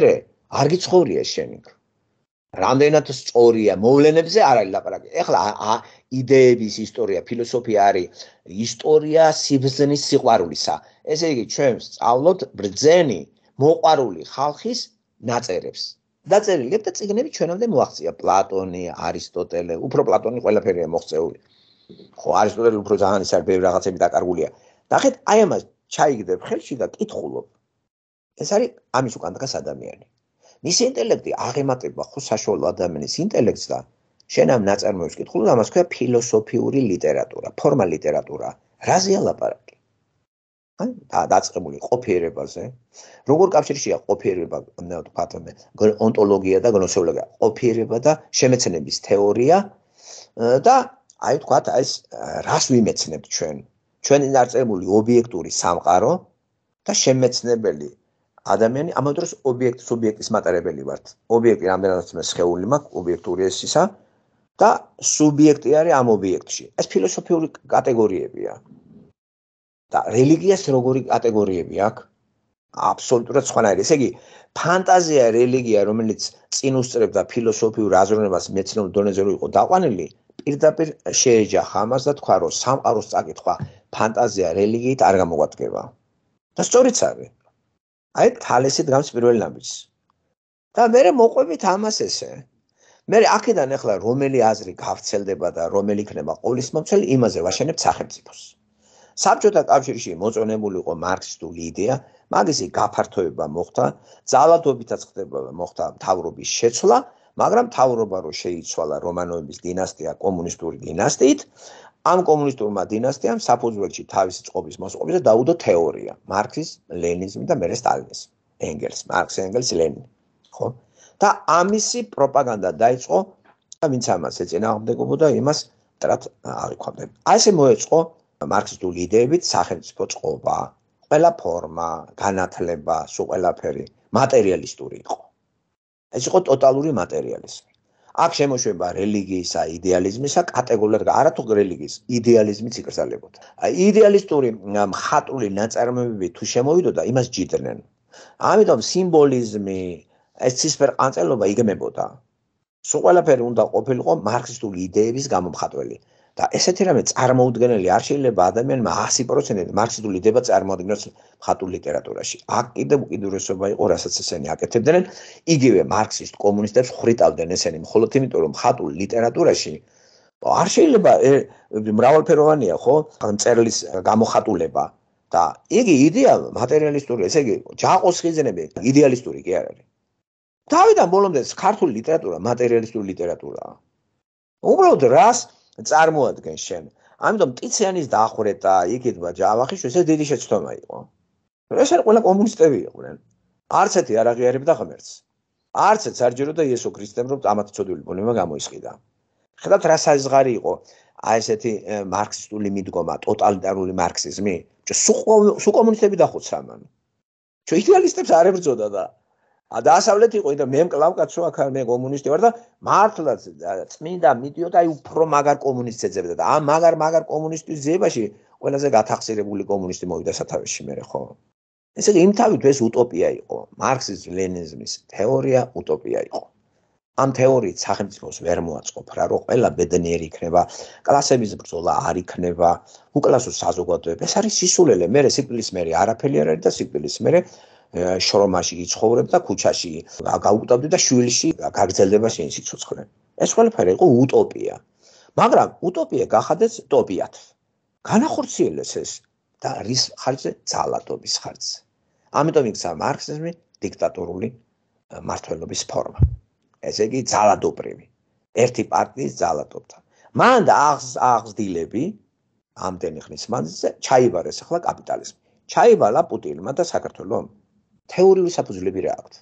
არ გიცხოვრია შენ იქ რამდენად სწორია მოვლენებზე არ არის ლაპარაკი. ეხლა იდეების ისტორია, ფილოსოფია არის ისტორია სიბზნის სიყვარულისა. ესე იგი, ჩვენ სწავლობთ ბრძენი მოყარული ხალხის ნაწერებს. დაწერილია და წიგნები ჩვენამდე მოაღწია პლატონი, არისტოტელე, უფრო პლატონი ყველაფერია მოღწეული. ხო, არისტოტელი უფრო ძალიან ის არის ბევრი რაღაცები დაკარგულია. დახეთ, აი ამას ჩაიგდებ ხელში და კითხულობ. ეს არის ამის უკან დგას ადამიანი. მის ინტელექტი აღემატება ხო საშუალო ადამიანის ინტელექტს და შენ ამ ნაწარმოებს კითხულ და ამას ქვია ფილოსოფიური ლიტერატურა, ფორმა ლიტერატურა. რაზეა ლაპარაკი? აი, დაწყებული ყოფიერებაზე. როგორ კავშირშია ყოფიერება, თქვა თმე, ონტოლოგია და გნოსეოლოგია, ყოფიერება და შემეცნების თეორია და აი თქვა ეს რას ვიმეცნებთ ჩვენ? ჩვენი ნაწარმოები ობიექტური სამყარო და შემეცნებელი ადამიანი ამ დროს ობიექტ სუბიექტის მატარებელი ვართ. ობიექტი რამდენადაც მე შეეული მაქვს ობიექტური ესისა და სუბიექტი არის ამ ობიექტში. ეს ფილოსოფიური კატეგორიებია. და რელიგიას როგორი კატეგორიები აქვს? აბსოლუტურად სხვანაირი. ესე იგი, ფანტაზია რელიგია, რომელიც წინ უსწრებდა ფილოსოფიურ აზროვნებას მეცნიერულ დონეზე რო იყო დაყვანილი, პირდაპირ შეეჯა ხამას და თქვა, რომ სამყაროს წაკითხვა ფანტაზია რელიგიით არ გამოგვადგება. და სწორიც არის. აი თალესი დგამს პირველ ნაბიჯს. და მე მოყვებით ამას ესე. მე აქედან ახლა რომელი აზრი გავრცელდება და რომელი იქნება ყოვლის მომცველი იმაზე ვაშენებ სახელმწიფოს. საბჭოთა კავშირში მოწონებული იყო მარქსისტული იდეა, მაგისი გაფართოება მოხდა, ძალადობითაც ხდება მოხდა თავრობის შეცვლა, მაგრამ თავრობა რო შეიცვალა რომანოების დინასტია კომუნისტური დინასტიით, ამ კომუნისტურმა დინასტიამ საფუძველი თავისი წყობის მოსყობის და დაუდო თეორია მარქსის, ლენინიზმის და მერე სტალინის, ენგელს, მარქს, ენგელს, ლენინი, ხო? და ამისი პროპაგანდა დაიწყო და ვინც ამას ეწინააღმდეგებოდა, იმას ტრად აღიქვამდნენ. აი ესე მოეწყო მარქსისტულ იდეებით სახელმწიფო წყობა, ყველა ფორმა, განათლება, სულ ყველაფერი მატერიალისტური იყო. ეს იყო ტოტალური მატერიალიზმი. აქ შემოშვება რელიგიისა იდეალიზმისა კატეგორიულად არათუ რელიგიის იდეალიზმიც იკრძალებოდ. აი იდეალისტური ხატული ნაწარმოებები თუ შემოვიდოდა იმას ჯიდნენ. ამიტომ სიმბოლიზმი ეს ცისფერ ყანწელობა იგმებოდა. სულ ყველაფერი უნდა ყოფილიყო მარქსისტული იდეების გამომხატველი. და ესეთი რამე წარმოუდგენელი არ შეიძლება ადამიანმა 100% მარქსისტული დება წარმოადგინოს ხატულ ლიტერატურაში. აქ კიდევ უკიდურესობა იყო, რასაც ესენი აკეთებდნენ, იგივე მარქსისტ კომუნისტებს ხრიტავდნენ ესენი, მხოლოდ იმიტომ რომ ხატულ ლიტერატურაში არ შეიძლება მრავალფეროვანია, ხო? წერილის გამოხატულება და იგი იდეალ მატერიალისტური, ესე იგი, ჯაყოს ხიზენები იდეალისტური კი არ არის. თავიდან ბოლომდე ქართული ლიტერატურა მატერიალისტური ლიტერატურაა. უბრალოდ რას წარმოადგენ შენ. ამიტომ ტიციანის დახვრეტა, იგიდმა ჯავახიშვილს ეს დიდი შეცდომა იყო. ეს არ ყველა კომუნისტები იყვნენ. არც ერთი არ აღიარებდა ღმერთს. არც ერთს არ ჯეროდა იესო ქრისტემ რომ ამათი ცოდვილი ბუნება გამოისყიდა. ხედავთ რა საზღარი იყო აი ესეთი მარქსისტული მიდგომა, ტოტალიტარული მარქსიზმი? ჩვენ სუკომუნისტები დახოცა მან. ჩვენ იდეალისტებს არ ებრძოდა და ა დაასავლეთ იყო და მე მკლავკაცო აქ მე კომუნისტი ვარ და მართლაც წმინდა მიდიოდა აი უფრო მაგარ კომუნისტ ეძებდა და ამ მაგარ მაგარ კომუნისტის ძიებაში ყველაზე გათახსირებული კომუნისტი მოვიდა სათავეში მე ხო ესე იგი იმ თავით ეს უტოპია იყო მარქსის ლენინიზმის თეორია უტოპია იყო ამ თეორიით სახელმწიფოს ვერ მოაწყობ რა რომ ყველა ბედნიერი იქნება კლასების ბრძოლა არ იქნება უკლასო საზოგადოება ეს არის სისულელე მე სიკვდილის მე არაფერი არ არის და სიკვდილის მე შრომაში იცხოვრებ და ქუჩაში გაუკუტავდი და შვილში გაგზელდება შენ სიცოცხლე. ეს ყველაფერი იყო უტოპია. მაგრამ უტოპია გახადეს ტოპიათ. განახორციელეს ეს და რის ხარჯზე ძალადობის ხარჯზე. ამიტომ იქცა მარქსიზმი დიქტატორული მართლობის ფორმა. ესე იგი ძალადობრივი. ერთი პარტიის ძალადობთან. მან და აღს აღსდილები ამდენი ხნის მანძილზე ჩაიბარეს ახლა კაპიტალიზმი. ჩაიბალა პუტინმა და საქართველოს თეორიული საფუძვლები რა აქვს?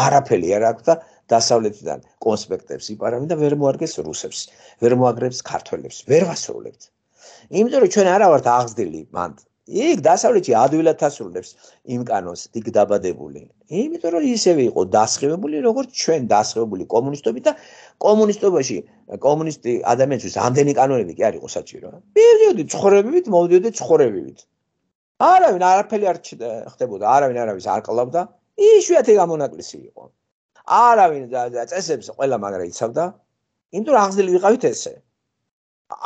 არაფერი არ აქვს და დასავლეთიდან კონსპექტებს იპარავენ და ვერ მოარგებს რუსებს, ვერ მოაგრებს ქართველებს, ვერ გასაულებთ. იმიტომ რომ ჩვენ არა ვართ აღზრდილი მან იქ დასავლეთში ადვილად ასრულებს იმ კანონს დიგ დაბადებული. იმიტომ რომ ისევე იყო დასხივებული როგორც ჩვენ დასხივებული კომუნისტები და კომუნისტობაში კომუნისტი ადამიანს ამდენი კანონები კი არ იყო საჭირო. მივიდოდი ცხოვრებივით, მოვიდოდი ცხოვრებივით. არავინ არაფერი არ ხდებოდა, არავინ არავის არ კლავდა. იშვიათი გამონაკლისი იყო. არავინ წესებს ყველა მაგრა იცავდა. იმიტომ აღზრდილი ვიყავით ესე.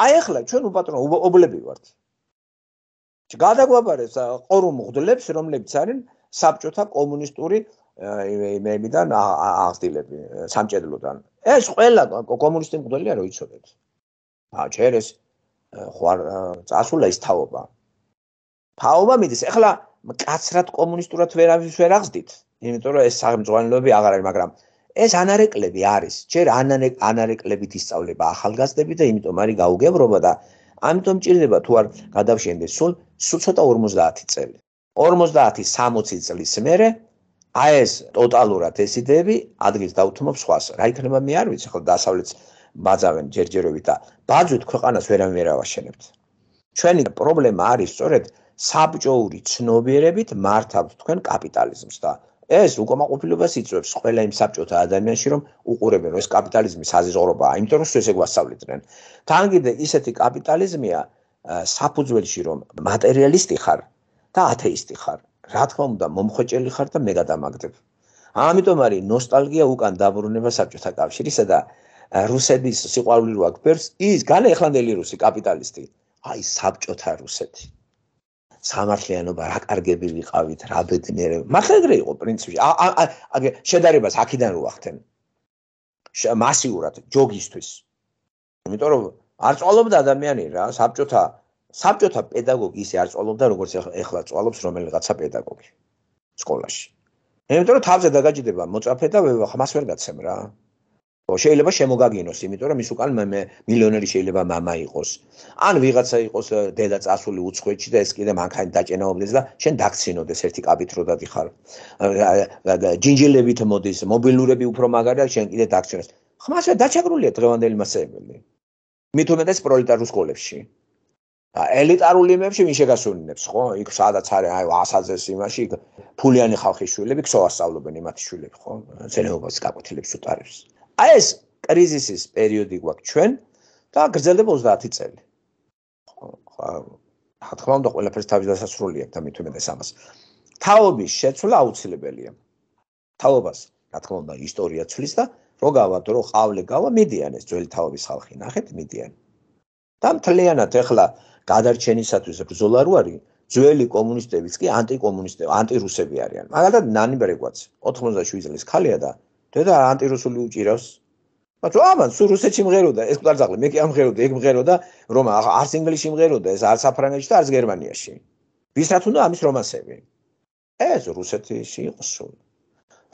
აი ახლა ჩვენ უპატრონო უბლები ვართ. გადაგვაბარებს ყორუმ უძლებს რომლებიც არის საბჭოთა კომუნისტური იმეიმიდან აღდილები სამჭედლოდან. ეს ყველა კომუნისტი მკვლელია როიცოდეთ. აჩერეს ხوار წასულა ის თავობა. ფაობა მიდის. ეხლა მკაცრად კომუნისტურად ვერ არის ვერ აღზდით, იმიტომ რომ ეს სამწვანლობები აღარ არის, მაგრამ ეს ანარეკლები არის. ჯერ ანარეკლებით ისწავლება ახალგაზრდები და იმიტომ არის გაუგებრობა და ამიტომ ჭირდება თუ არ გადავშენდეს სულ ცოტა 50 წელი. 50-60 წლის მერე აი ეს ტოტალურად ეს იდეები ადგილს დაუთმობს სხვას. რა იქნება მე არ ვიცი, ხო დასავლეთს ბაძავენ ჯერჯერობით და ბაძვით ქვეყანას ვერ ამერავაშენებთ. ჩვენი პრობლემა არის სწორედ საბჭოური ცნობიერებით მართავთ თქვენ კაპიტალიზმს და ეს უკმაყოფილებას იწვევს ყველა იმ საბჭოთა ადამიანში რომ უყურებენ ეს კაპიტალიზმის საზღვრობა, იმიტომ რომ ეს ეგვასავლეთდნენ. თან კიდე ისეთი კაპიტალიზმია საფუძველში რომ მატერიალისტი ხარ და ათეისტი ხარ. რა თქმა უნდა მომხეჭელი ხარ და მე გადამაგდებ. ამიტომ არის ნოსტალგია უკან დაბრუნება საბჭოთა კავშირისა და რუსების სიყვარული როაქ ბერს ის განეხლანდელი რუსი კაპიტალისტი აი საბჭოთა რუსეთი სამართლიანობა რა კარგები ვიყავით რა ბედნიერები მაგრამ იყო პრინციპი აი შედარებას აქიდან რო ახთენ მასიურად ჯოგისთვის იმიტომ რომ არ წვალობდა ადამიანი რა საბჭოთა საბჭოთა პედაგოგი ისე არ წვალობდა როგორც ახლა წვალობს რომელიღაცა პედაგოგი სკოლაში. მე მეტყვი რომ თავზე დაგაჭიდება მოწაფე და მას ვერ გაცემ რა. შეიძლება შემოგაგინოს, იმიტომ რომ ის უკან მე მილიონერი შეიძლება мама იყოს. ან ვიღაცა იყოს დედა წასული უცხოეთში და ეს კიდე მანქანით დაჭენაობდეს და შენ დაგცინოდეს ერთი კაბით რო დადიხარ. ჯინჯილებით მოდის, მობილურები უფრო მაგარია, შენ კიდე დაგცინოს. ხმასა დაჩაგრულია დღევანდელი მასებელი. მითუმეტეს პროლეტარულ სკოლებში. ელიტარულ იმებში მის შეგასვლინებს, ხო? იქ სადაც არის, აი, 100-ზე სიმაში, ფულიანი ხალხის შვილები ქსოვასავლობენ იმათ შვილებს, ხო? ძალიან უბას გაკვეთილებს უტარებს. აი ეს კრიზისის პერიოდი გვაქვს ჩვენ და გრძელდება 30 წელი. ხა თქმა უნდა ყველაფერს თავის დასასრული აქვს და მithumedes ამას. თაობის შეცვლა აუცილებელია. თაობას, რა თქმა უნდა, ისტორია ცვლის და რო გავად, რო ყავლე გავა, მიდიან ეს ძველი თაობის ხალხი, ნახეთ, მიდიან. და მთლიანად ეხლა გადარჩენისათვის ბრძოლა რო არის ძველი კომუნისტებიც კი ანტიკომუნისტები, ანტირუსები არიან. მაგალითად ნანიბრეგვაც 97 წლის ქალია და დედა ანტირუსული უჭირავს მაგრამ აბან სულ რუსეთში მღეროდა ეს კარძაღლი მე კი ამღეროდა ეგ მღეროდა რომ არც ინგლისში მღეროდა ეს არც საფრანგეთში და არც გერმანიაში ვისაც უნდა ამის რომანსები ეს რუსეთში იყო სულ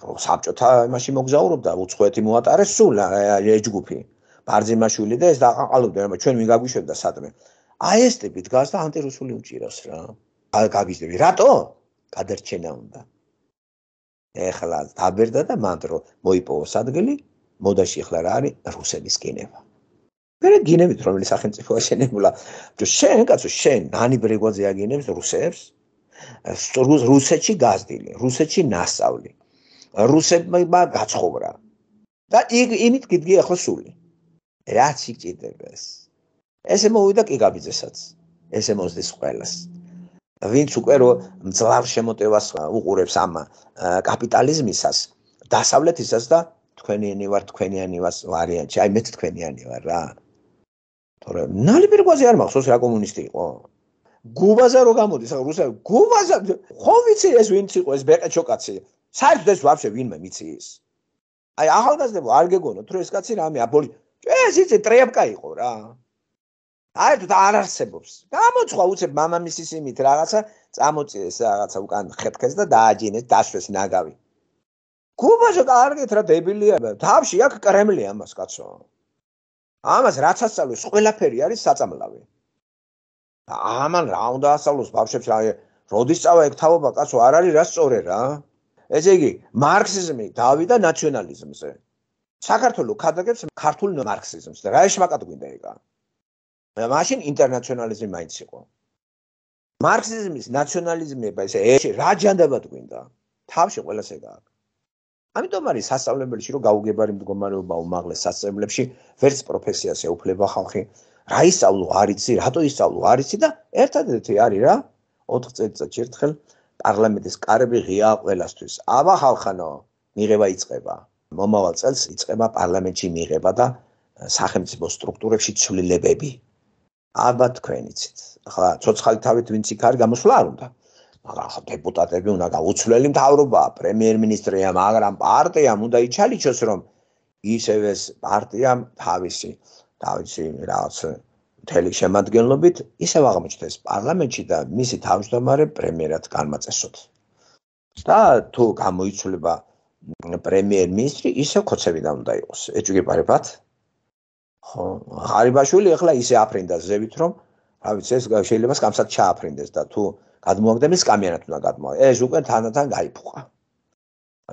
რომ საბჭოთა იმაში მოგზაურობდა უცხოეთი მოატარეს სულ ეჯ ჯგუფი ბარძიმაშვილი და ეს დააყალიბდა რომ ჩვენ ვინ გაგვიშვებდა სადმე აი ეს ტიპი დგას და ანტირუსული უჭირავს რა აი გაგიზდები რატო გადარჩენა უნდა ეხლა დაბერდა და მანდრო მოიპოვა სადგელი მოდაში ეხლა რა არის რუსების გენევა მერე გენევით რომელიც სახელმწიფო აღენებულა ჯო შენ კაცო შენ ნანი ბრეგვაძე აგენებს რუსებს რუსეთში გაზდილი რუსეთში ნასავლი რუსებმა გაცხოვრა და იქ იმით გიდგი ახლა სული რაც იჭირდება ეს ესე მოვიდა კიგაბიძესაც ესე მოსდის ყველას ვინც უკვე რომ ძლავ შემოტევას უყურებს ამ კაპიტალიზმისას დასავლეთისას და თქვენიანი ვარ თქვენიანი ვარიანტი აი მეც თქვენიანი ვარ რა თორე ნალიბერგვაზე არ მახსოვს რა კომუნისტი იყო გუბაზა რო გამოდის აი რუსები გუბაზა ხო ვიცი ეს ვინც იყო ეს ბეყეჩო კაცი საერთოდ ეს ვაფშე ვინმე მიცი ის აი ახალგაზრდა არ გეგონოთ რომ ეს კაცი რამე აბოლი ეს იცი ტრეპკა იყო რა აერთოდ არ არსებობს. გამოცხა უცებ მამამისის იმით რაღაცა წამოწიეს რაღაცა უკან ხეთქეს და დააჯინეს დასვეს ნაგავი. გუბაშო კარგით რა დებილია. თავში აქ კრემლი ამას კაცო. ამას რაც ასწავლოს ყველაფერი არის საწამლავი. ამან რა უნდა ასწავლოს ბავშვებს რა როდის წავა ეკთავობა კაცო არ არის რა სწორე რა. ესე იგი მარქსიზმი დავიდა ნაციონალიზმზე. საქართველოს ქადაგებს ქართული მარქსიზმს და რა ეშმაკად გვინდა ეგა? მაშინ ინტერნაციონალიზმი მაინც იყო. მარქსიზმის ნაციონალიზმი ეს ესე რა ჯანდაბად გვინდა? თავში ყველას ეგაა. ამიტომ არის სასწავლებელში რომ გაუგებარი მდგომარეობა უმაღლეს სასწავლებლებში, ვერც პროფესიას ეუფლება ხალხი, რა ისწავლო არიცი, რატო ისწავლო არიცი და ერთადერთი არის რა 4 წელიწადში ერთხელ პარლამენტის კარები ღია ყველასთვის. აბა ხალხანო, მიღება იწება. მომავალ წელს იწება პარლამენტში მიღება და სახელმწიფო სტრუქტურებში ცვლილებები, ალბათ თქვენიცით. ახლა ცოცხალი თავით ვინც იქ არის გამოსვლა არ უნდა. მაგრამ ახლა დეპუტატები უნდა გაუცვლელი მთავრობაა, პრემიერ-მინისტრია, მაგრამ პარტიამ უნდა იჩალიჩოს რომ ისევ ეს პარტიამ თავისი თავისი რაღაც თელი შემადგენლობით ისევ აღმოჩნდეს პარლამენტში და მისი თავმჯდომარე პრემიერად განმაწესოთ. და თუ გამოიცვლება პრემიერ-მინისტრი, ისევ ხოცები და უნდა იყოს. ეჭვი პარებათ? ხო, ღარიბაშვილი ახლა ისე აფრინდა ზევით, რომ რა ვიცი, ეს შეიძლება სკამსაც ჩააფრინდეს და თუ გადმოაგდები სკამიანად უნდა გადმოა. ეს უკვე თანდათან გაიფუყა.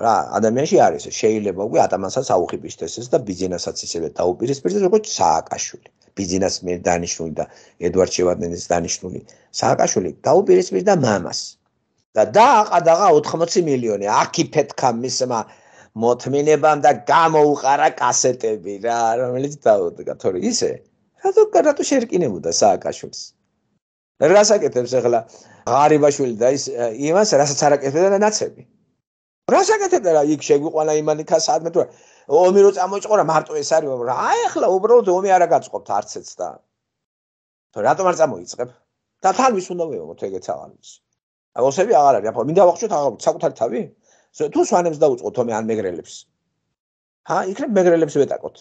რა, ადამიანში არის ეს, შეიძლება უკვე ატამანსაც აუხიბისთეს ეს და ბიზნესაც ისევე დაუპირისპირდეს, როგორც სააკაშვილი. ბიზნეს მე დანიშნული და ედვარდ შევადენის დანიშნული სააკაშვილი დაუპირისპირდა მამას. და დააყადაღა 80 მილიონი, აქი ფეთქა მისმა მოთმინებამ და გამოუყარა კასეტები რა რომელიც დაუდგა თორე ისე რატო რატო შეერკინებოდა სააკაშვილს რასაკეთებს ახლა ღარიბაშვილი და ის იმას რასაც არაკეთებდა და ნაცები რასაკეთებდა რა იქ შეგვიყვანა იმანი ქასადმე თუ ომი რო წამოიწყო რა მარტო ეს არის რა ახლა უბრალოდ ომი არა გაწყობთ არცეც და თორე რატომ არ წამოიწყებ და თალვის უნდა ვეღოთ ეგეც აღარ არის აი ოსები აღარ არის აფა მინდა ვახშოთ აღარ საკუთარი თავი თუ სვანებს დაუწყოთ თომე ან მეგრელებს ჰა იქნებ მეგრელებს ვეტაკოთ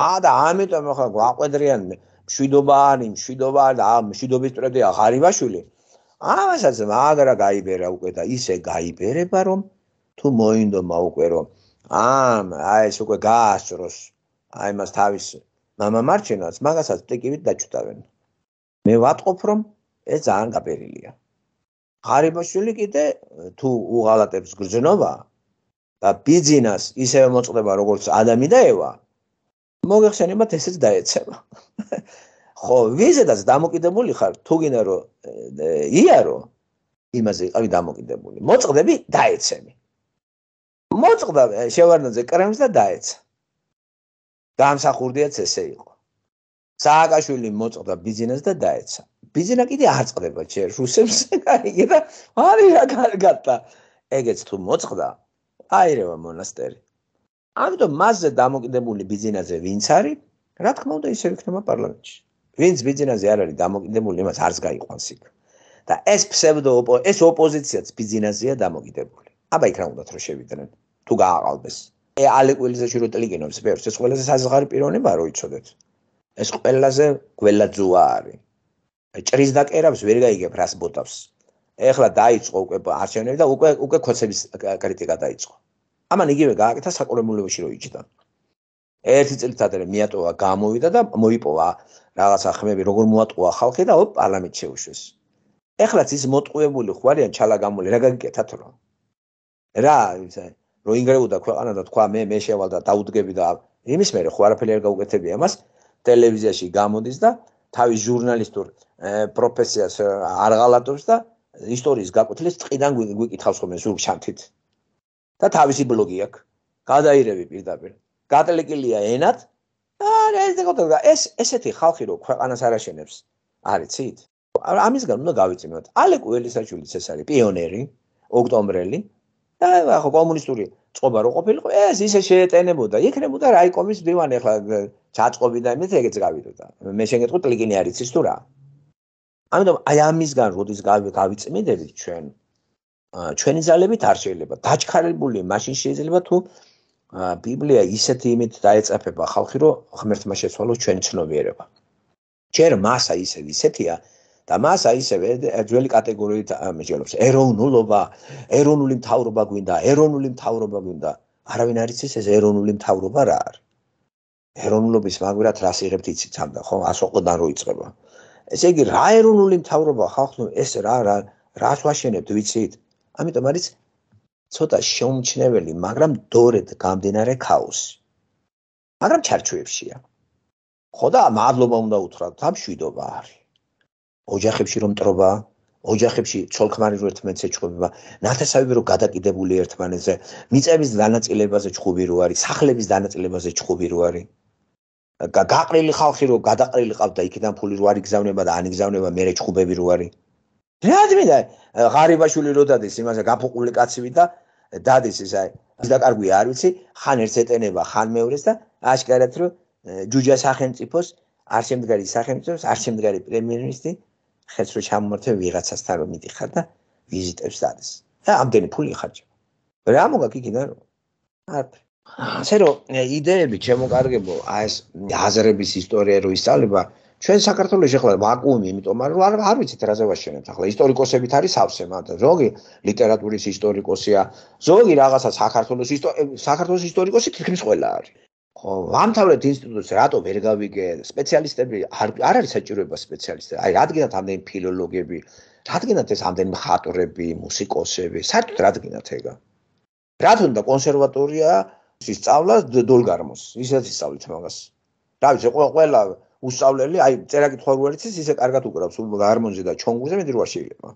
აა და ამიტომ ხა გვაყვედრიან მშვიდობა არის მშვიდობა და მშვიდობის წრედი აღარიმაშვილი ამასაც მაგრა გაიბერა უკვე და ისე გაიბერება რომ თუ მოინდომა უკვე რომ ამ აი ეს უკვე გაასწროს აი მას თავის мама марченоц მაგასაც პტიკივით დაჭუტავენ მე ვატყობ რომ ეს ძალიან გაბერილია ღარიბაშვილი კიდე თუ უღალატებს გრძნობა და ბიზნეს ისევე მოწყდება როგორც ადამი და ევა მოგეხსენებათ ესეც დაეცემა ხო ვიზედაც დამოკიდებული ხარ თუ გინდა რომ იარო იმაზე ყავი დამოკიდებული მოწყდები დაეცემი მოწყდა შევარნაძე კრემს და დაეცა დაამსახურდიაც ესე იყო სააკაშვილი მოწოდა ბიზნესს და დაეცა. ბიზნესი კიდე არ წდება ჯერ რუსებს გაიგე და არი რა კარგად და ეგეც თუ მოწდა აირევა მონასტერი. ამიტომ მასზე დამოკიდებული ბიზნესზე ვინც არის, რა თქმა უნდა ისე იქნება პარლამენტში. ვინც ბიზნესზე არ არის დამოკიდებული, იმას არც გაიყვანს იქ. და ეს ფსევდო ეს ოპოზიციაც ბიზნესზეა დამოკიდებული. აბა იქ რა უნდათ რომ შევიდნენ? თუ გააყალბეს. ე ალეკვილიზაში რო ტლიკინობს ბერს, ეს ყველაზე საზღარი პიროვნებაა რო იცოდეთ. ეს ყველაზე გველაძუა არის. ჭრის დაკერავს ვერ გაიგებ რას ბოთავს. ეხლა დაიწყო უკვე არჩევნები და უკვე უკვე კოცების კრიტიკა დაიწყო. ამან იგივე გააკეთა საკურემულებში როიჭდა. ერთი წელი თადერე მიატოვა გამოვიდა და მოიპოვა რაღაცა ხმები როგორ მოატყუა ხალხი და ოპ პარლამენტ შეუშვეს. ეხლაც ის მოტყუებული ხვალიან ჩალაგამული რა გაგიკეთათ რა. რა ისე რო ინგრევუდა ქვეყანა და თქვა მე მე შევალ და დაუდგები და იმის მერე ხო არაფერი არ გაუკეთებია მას ტელევიზიაში გამოდის და თავის ჟურნალისტურ პროფესიას არ ღალატობს და ისტორიის გაკვეთილს წიდან გვიკითხავს ხოლმე ზურგჩანთით და თავისი ბლოგი აქვს გადაირევი პირდაპირ გატლეკილია ენად და ეს ეგოთა ეს ესეთი ხალხი რო ქვეყანას არაშენებს არიცით ამისგან უნდა გავიწმინოთ ალეკო ელისაშვილიც ეს არის პიონერი ოქტომბრელი და ახო კომუნისტური წობა რო ყოფილიყო ეს ისე შეეტენებოდა იქნებოდა რაიკომის დივანი ახლა ჩაწყობი და იმით ეგეც გავიდოდა. მე შეგეთყვი კლიკინი არის ის თუ რა. ამიტომ აი ამისგან როდის გავიწმინდებით ჩვენ ჩვენი ძალებით არ შეიძლება. დაჩქარებული მაშინ შეიძლება თუ ბიბლია ისეთი იმით დაეწაფება ხალხი, რომ ღმერთმა შეცვალოს ჩვენი ცნობიერება. ჯერ მასა ისე ისეთია და მასა ისე ძველი კატეგორიით მეჯელობს. ეროვნულობა, ეროვნული მთავრობა გვინდა, ეროვნული მთავრობა გვინდა. არავინ არის ეს ეროვნული მთავრობა რა არის? ეროვნულობის მაგვრად რას იღებთ იცით ამდა ხო ასოყოდან რო იწება ესე იგი რა ეროვნული მთავრობა ხალხო ეს რა რა რას ვაშენებთ ვიცით ამიტომ არის ცოტა შეუმჩნეველი მაგრამ დორეთ გამდინარე ქაოსი მაგრამ ჩარჩოებშია ხო და მადლობა უნდა უთხრათ ამ შვიდობა არის ოჯახებში რომ მტრობა ოჯახებში ცოლქმარი რო ერთმანეთს ეჩხუბება, ნათესავები რო გადაკიდებული ერთმანეთზე, მიწების დანაწილებაზე ჩხუბი რო არის, სახლების დანაწილებაზე ჩხუბი რო არის. გაყრილი ხალხი რო გადაყრილი ყავს და იქიდან ფული რო არ იგზავნება და ანიგზავნება მეરે ჩხუბები რო არის რა თქმა ღარიბაშვილი რო დადეს იმასა გაფუყული კაცები და დადეს ესე ის დაკარგვი არ ვიცი ხან ერთს ეტენება ხან მეორეს და აშკარად რო ჯუჯა სახელმწიფოს არ შემდგარი სახელმწიფოს არ შემდგარი პრემიერმინისტრი ხეც რო ჩამორთე ვიღაცასთან რომ მიდიხარ და ვიზიტებს დადეს და ამდენი ფული ხარჯება რა მოგაქვს იქიდან რა არ ასე რომ იდეები ჩემოკარგებო აი ეს აზრების ისტორია რო ისწავლება ჩვენ საქართველოს ეხლა ვაკუუმი იმიტომ არის რომ არ არ ვიცით რა ზევაშენებს ახლა ისტორიკოსებით არის ავსე მაგ ზოგი ლიტერატურის ისტორიკოსია ზოგი რაღაცა საქართველოს ისტორი საქართველოს ისტორიკოსი თითქმის ყველა არის ხო ამთავრეთ ინსტიტუტს რატო ვერ გავიგე სპეციალისტები არ არ არის საჭიროება სპეციალისტები აი რადგანაც ამდენ ფილოლოგები რადგანაც ეს ამდენ მხატვრები მუსიკოსები საერთოდ რადგანაც ეგა რა თქმა უნდა კონსერვატორია ისწავლა დოლგარმოს ისეთ ისწავლით მაგას და ვიცი ყველა უსწავლელი აი წერა კითხვა როარ იცის ისე კარგად უკრავს გარმონზე და ჩონგურზე მე დროა შეიძლება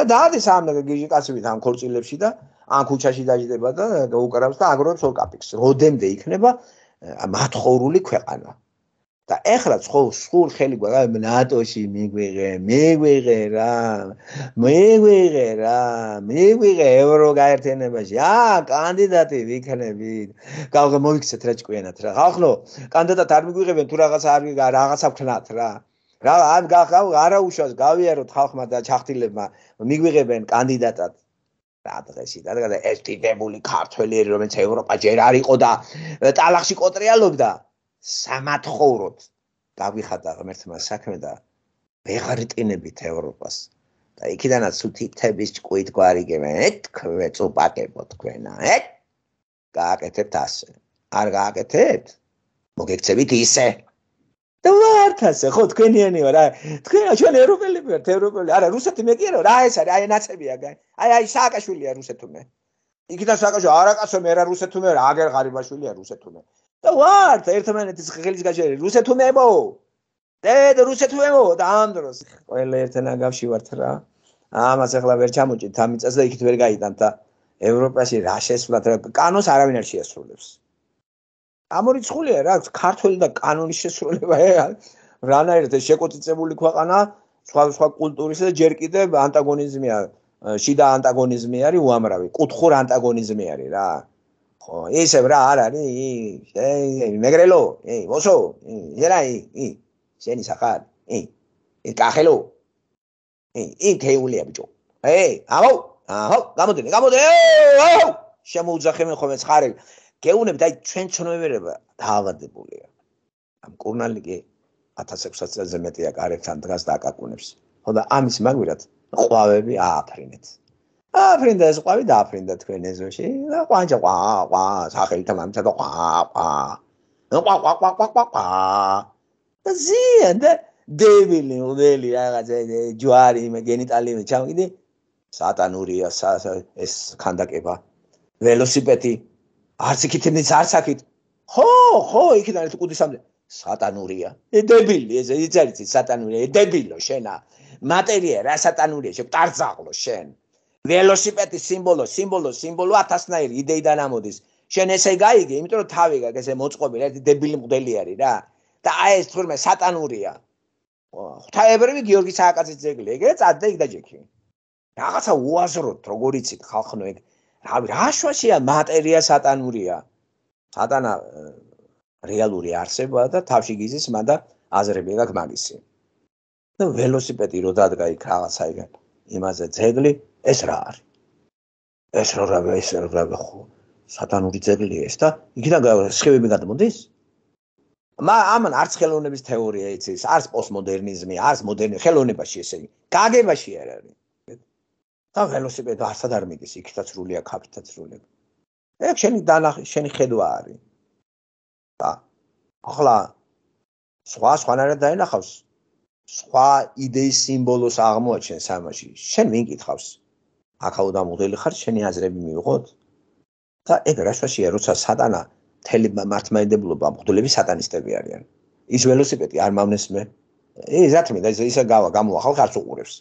და დაადის ამ გიჟი კაცები თან ქორწილებში და ან ქუჩაში დაჯდება და უკრავს და აგროებს ორკაპიქს როდემდე იქნება მათხოვრული ქვეყანა და ახლა ხოლ სულ ხელი გვაგა ნატოში მიგვიღე მიგვიღე რა მიგვიღე რა მიგვიღე ევროგაერთიანებაში აა კანდიდატი ვიქნები გავგე მოიქცეთ რა ჭკვიანად რა ხახლო კანდიდატ არ მიგვიღებენ თუ რაღაც არ რაღაც აქვთ რა რა ან გახავ არაუშავს გავიაროთ ხალხმა და ჩახტილებმა მიგვიღებენ კანდიდატად და დღესი და ეს ტიპებული ქართველი რომელიც ევროპა ჯერ არ იყო და ტალახში კოტრიალობდა სამათხოვროდ დავიხატა ღმერთმა საქმე და ვეღრიტინებით ევროპას და იქიდანაც თითების ჭკუით გვარიგებენ ეთ ქვეწუპატებო თქვენა ე გააკეთებთ ასე არ გააკეთებთ მოგეკცებით ისე და ვართ ასე ხო თქვენიანი ვარ აი თქვენ ჩვენ ევროპელები ვართ ევროპელი არა რუსეთი მე კი არა რა ეს არის აი ნაცებია აი აი სააკაშვილია რუსეთუმე იქიდან სააკაშვილი არაკაცო მე რა რუსეთუმე აგერ ღარიბაშვილია რუსეთუმე და ვარდ ერთმანეთის ხელის გაჭერი რუსეთ უმეო და და რუსეთ უმეო და ამ დროს ყველა ერთთან გავში ვართ რა ამას ახლა ვერ ჩამოჭით ამ წელს და იქით ვერ გაიტანთ და ევროპაში რა შესვლა და კანონს არავინ არ შეასრულებს ამორიცხულია რა ქართული და კანონის შესრულება ე რანაირად შეკოწიწებული ქვეყანა სხვა სხვა კულტურისა და ჯერ კიდევ ანტაგონიზმია შიდა ანტაგონიზმი არის უამრავი კუთხურ ანტაგონიზმი არის რა ხო ისევ რა არ არის ეი მეგრელო ეი ბოსო ერაი ი შენი საყარ ეი ი კახელო ეი ი თეულია ბიჭო ეი აჰო აჰო გამოდინე გამოდინე აჰო შემოუძახე მე ხომ ეს ხარელ გეუნებ და აი ჩვენ ჩნოვერება დაავადებულია ამ კურნალიკი 1600 წელზე მეტია კარებთან დღას დააკაკუნებს ხო და ამის მაგვირად ყვავები ააფრინეთ აფრინდა ეს ყავი და აფრინდა თქვენ ეზოში და ყანჭა ყვა ყვა სახელით ამცა და ყვა ყვა ყვა ყვა ყვა ყვა ყვა ყვა და ზია და დევილი ოდელი რაღაცა ჯვარი მე გენიტალიები ჩამკიდი სატანურია ეს ხანდაკება ველოსიპედი არც იქითენიც არც აქით ხო ხო იქიდან ერთი ყუდისამდე სატანურია ე დებილი ეს იცარიცი სატანურია ე დებილო შენა მატერია რა სატანურია შე პარძაღლო შენ ველოსიპედის სიმბოლო, სიმბოლო, სიმბოლო ათასნაირი იდეიდან ამოდის. შენ ესე გაიგე, იმიტომ რომ თავი გაგ ესე მოწყობილი, ერთი დებილი მგდელი არის რა. და აი ეს თურმე სატანურია. ხთაებრივი გიორგი სააკაძის ძეგლი, ეგრე წად და იქ დაჯექი. რაღაცა უაზროდ, როგორ იცით ხალხნო ეგ. რავი, რა შვაშია მატერია სატანურია. სატანა რეალური არსებაა და თავში გიზის მანდა აზრები გაგ მაგისი. და ველოსიპედი რო დადგა იქ რაღაცა ეგ. იმაზე ძეგლი ეს რა არის? ეს რა რა ეს რა ხო სატანური ძეგლია ეს და იქიდან სხივები გადმოდის? მა ამან არც ხელოვნების თეორია იცის, არც პოსტმოდერნიზმი, არც მოდერნი ხელოვნებაში ესე იგი, გაგებაში არ არის. და ველოსიპედი არსად არ მიდის, იქითაც რულია კაფითაც რულია. ეგ შენი დანახი, შენი ხედვა არის. და ახლა სხვა სხვანაირად დაინახავს. სხვა იდეის სიმბოლოს აღმოაჩენს ამაში. შენ ვინ კითხავს? ახალ დამოუდელი ხარ შენი აზრები მიიღოთ და ეგ რა შეშია როცა სატანა თელი მართმადებლობა მღვდლები სატანისტები არიან ის ველოსიპედი არ მავნეს მე ეს რა თქმა უნდა ისა გავა გამოა ხალხ არ წუყურებს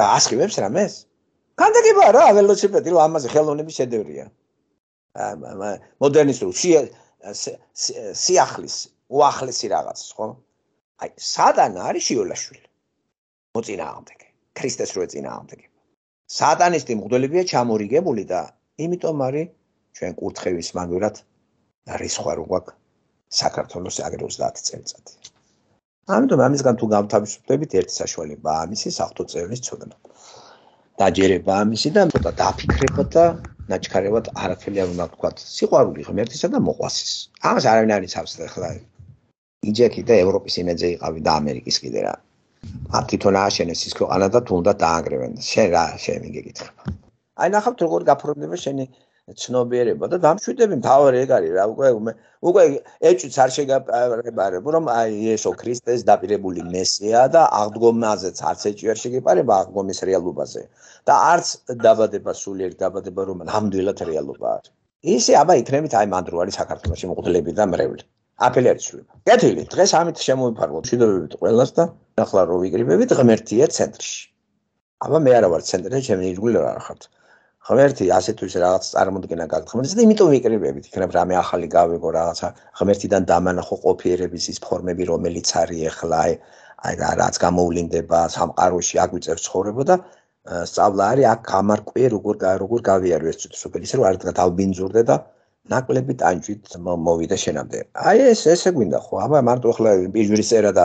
რა ასხივებს რა მეს კანდაკება რა ველოსიპედი რა ამაზე ხელოვნების შედევრია მოდერნისტულ სიახლის უახლესი რაღაც ხო აი სატანა არის შიოლაშვილი მოწინააღმდეგე ქრისტეს როეწინააღმდეგე სატანისტი მღვდლებია ჩამორიგებული და იმიტომ არის ჩვენ კურთხევის მაგვრად რის ხარ რო გვაქვს საქართველოს აგრე 30 წელიწადი. ამიტომ ამისგან თუ გავთავისუფლდებით ერთი საშუალება ამისი საფთო წევლის ცოდნა. დაჯერება ამისი და ცოტა დაფიქრება და ნაჩქარებად არაფერი არ უნდა თქვა. სიყვარული ღმერთისა და მოყვასის. ამას არავინ არის ახსნა ხლა. იჯექი და ევროპის იმედზე იყავი და ამერიკის კიდე რა. ა თვითონ აშენეს ის ქვეყანა და თუნდა დაანგრევენ. შენ რა შენ მიგეკითხება? აი ნახავთ როგორ გაფორმდება შენი ცნობიერება და დამშვიდები მთავარი ეგ არის რა უკვე უკვე ეჭვიც არ შეგაპარებარებო რომ აი იესო ქრისტეს დაპირებული მესია და აღდგომაზეც არც ეჭვი არ შეგეპარება აღდგომის რეალობაზე და არც დაბადება სულიერ დაბადება რომ ნამდვილად რეალობაა ისე აბა იქნებით აი მანდ რო არის საქართველოს მოყვლები და მრევლი აფილერცულება. კეთილი, დღეს ამით შემოვიფარულოთ შედობებით ყველას და ახლა რო ვიგრიბებით ღმერთია ცენტრში. აბა მე არა ვარ ცენტრში, ჩემი ირგული რა ხართ. ღმერთი ასე თუ ისე რაღაც წარმოდგენა გაგხმარდეს და იმიტომ ვიკრიბებით, იქნებ რამე ახალი გავიგო რაღაცა ღმერთიდან დამანახო ყოფიერების ის ფორმები, რომელიც არის ახლა, აი რაც გამოვლინდება სამყაროში, აგვიწევს ცხოვრება და სწავლა არის აქ გამარკვე როგორ როგორ გავიარო ეს ცუდი სუპერ ისე რომ არ დაგავბინძურდე და ნაკლები ტანჯვით მოვიდა შენამდე. აი ეს ესე გვინდა ხო? აბა მარტო ახლა პიჟვრის წერა და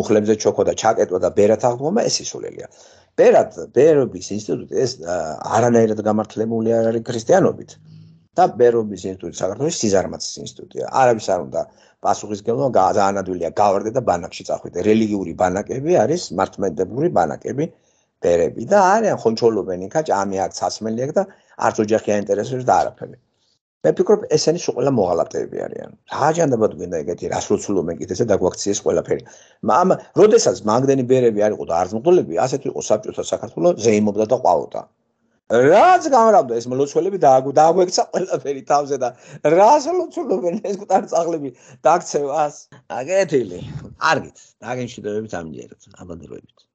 მუხლებზე ჩოქო და ჩაკეტო და ბერად აღმომა ეს ისულელია. ბერად ბერობის ინსტიტუტი ეს არანაირად გამართლებული არ არის ქრისტიანობით. და ბერობის ინსტიტუტი საქართველოს სიზარმაცის ინსტიტუტია. არავის არ უნდა პასუხისგებლო ძალიან ადვილია გავარდე და ბანაკში წახვიდე. რელიგიური ბანაკები არის მართმენდებური ბანაკები ბერები და არიან ხონჩოლობენ იქა ჭამი აქ სასმელი აქ და არც ოჯახი აინტერესებს და არაფერი. მე ფიქრობ ესენი სულ ყველა მოღალატეები არიან. დააჯანდაბად გვინდა ეგეთი რას როცულობ მე კიდე ესე დაგვაქციეს ყველაფერი. მამ როდესაც მაგდენი ბერები არიყო და არც მოგდოლები ასეთი იყო საბჭოთა საქართველოს ზეიმობდა და ყავოდა. რაც გამრავდა ეს მოლოცველები და დააგვექცა ყველაფერი თავზე და რას როცულობენ ეს ქტარწაღლები დაქცევას. აკეთილი. კარგი. დაგენშიდებით ამჯერად. აბანდროებით.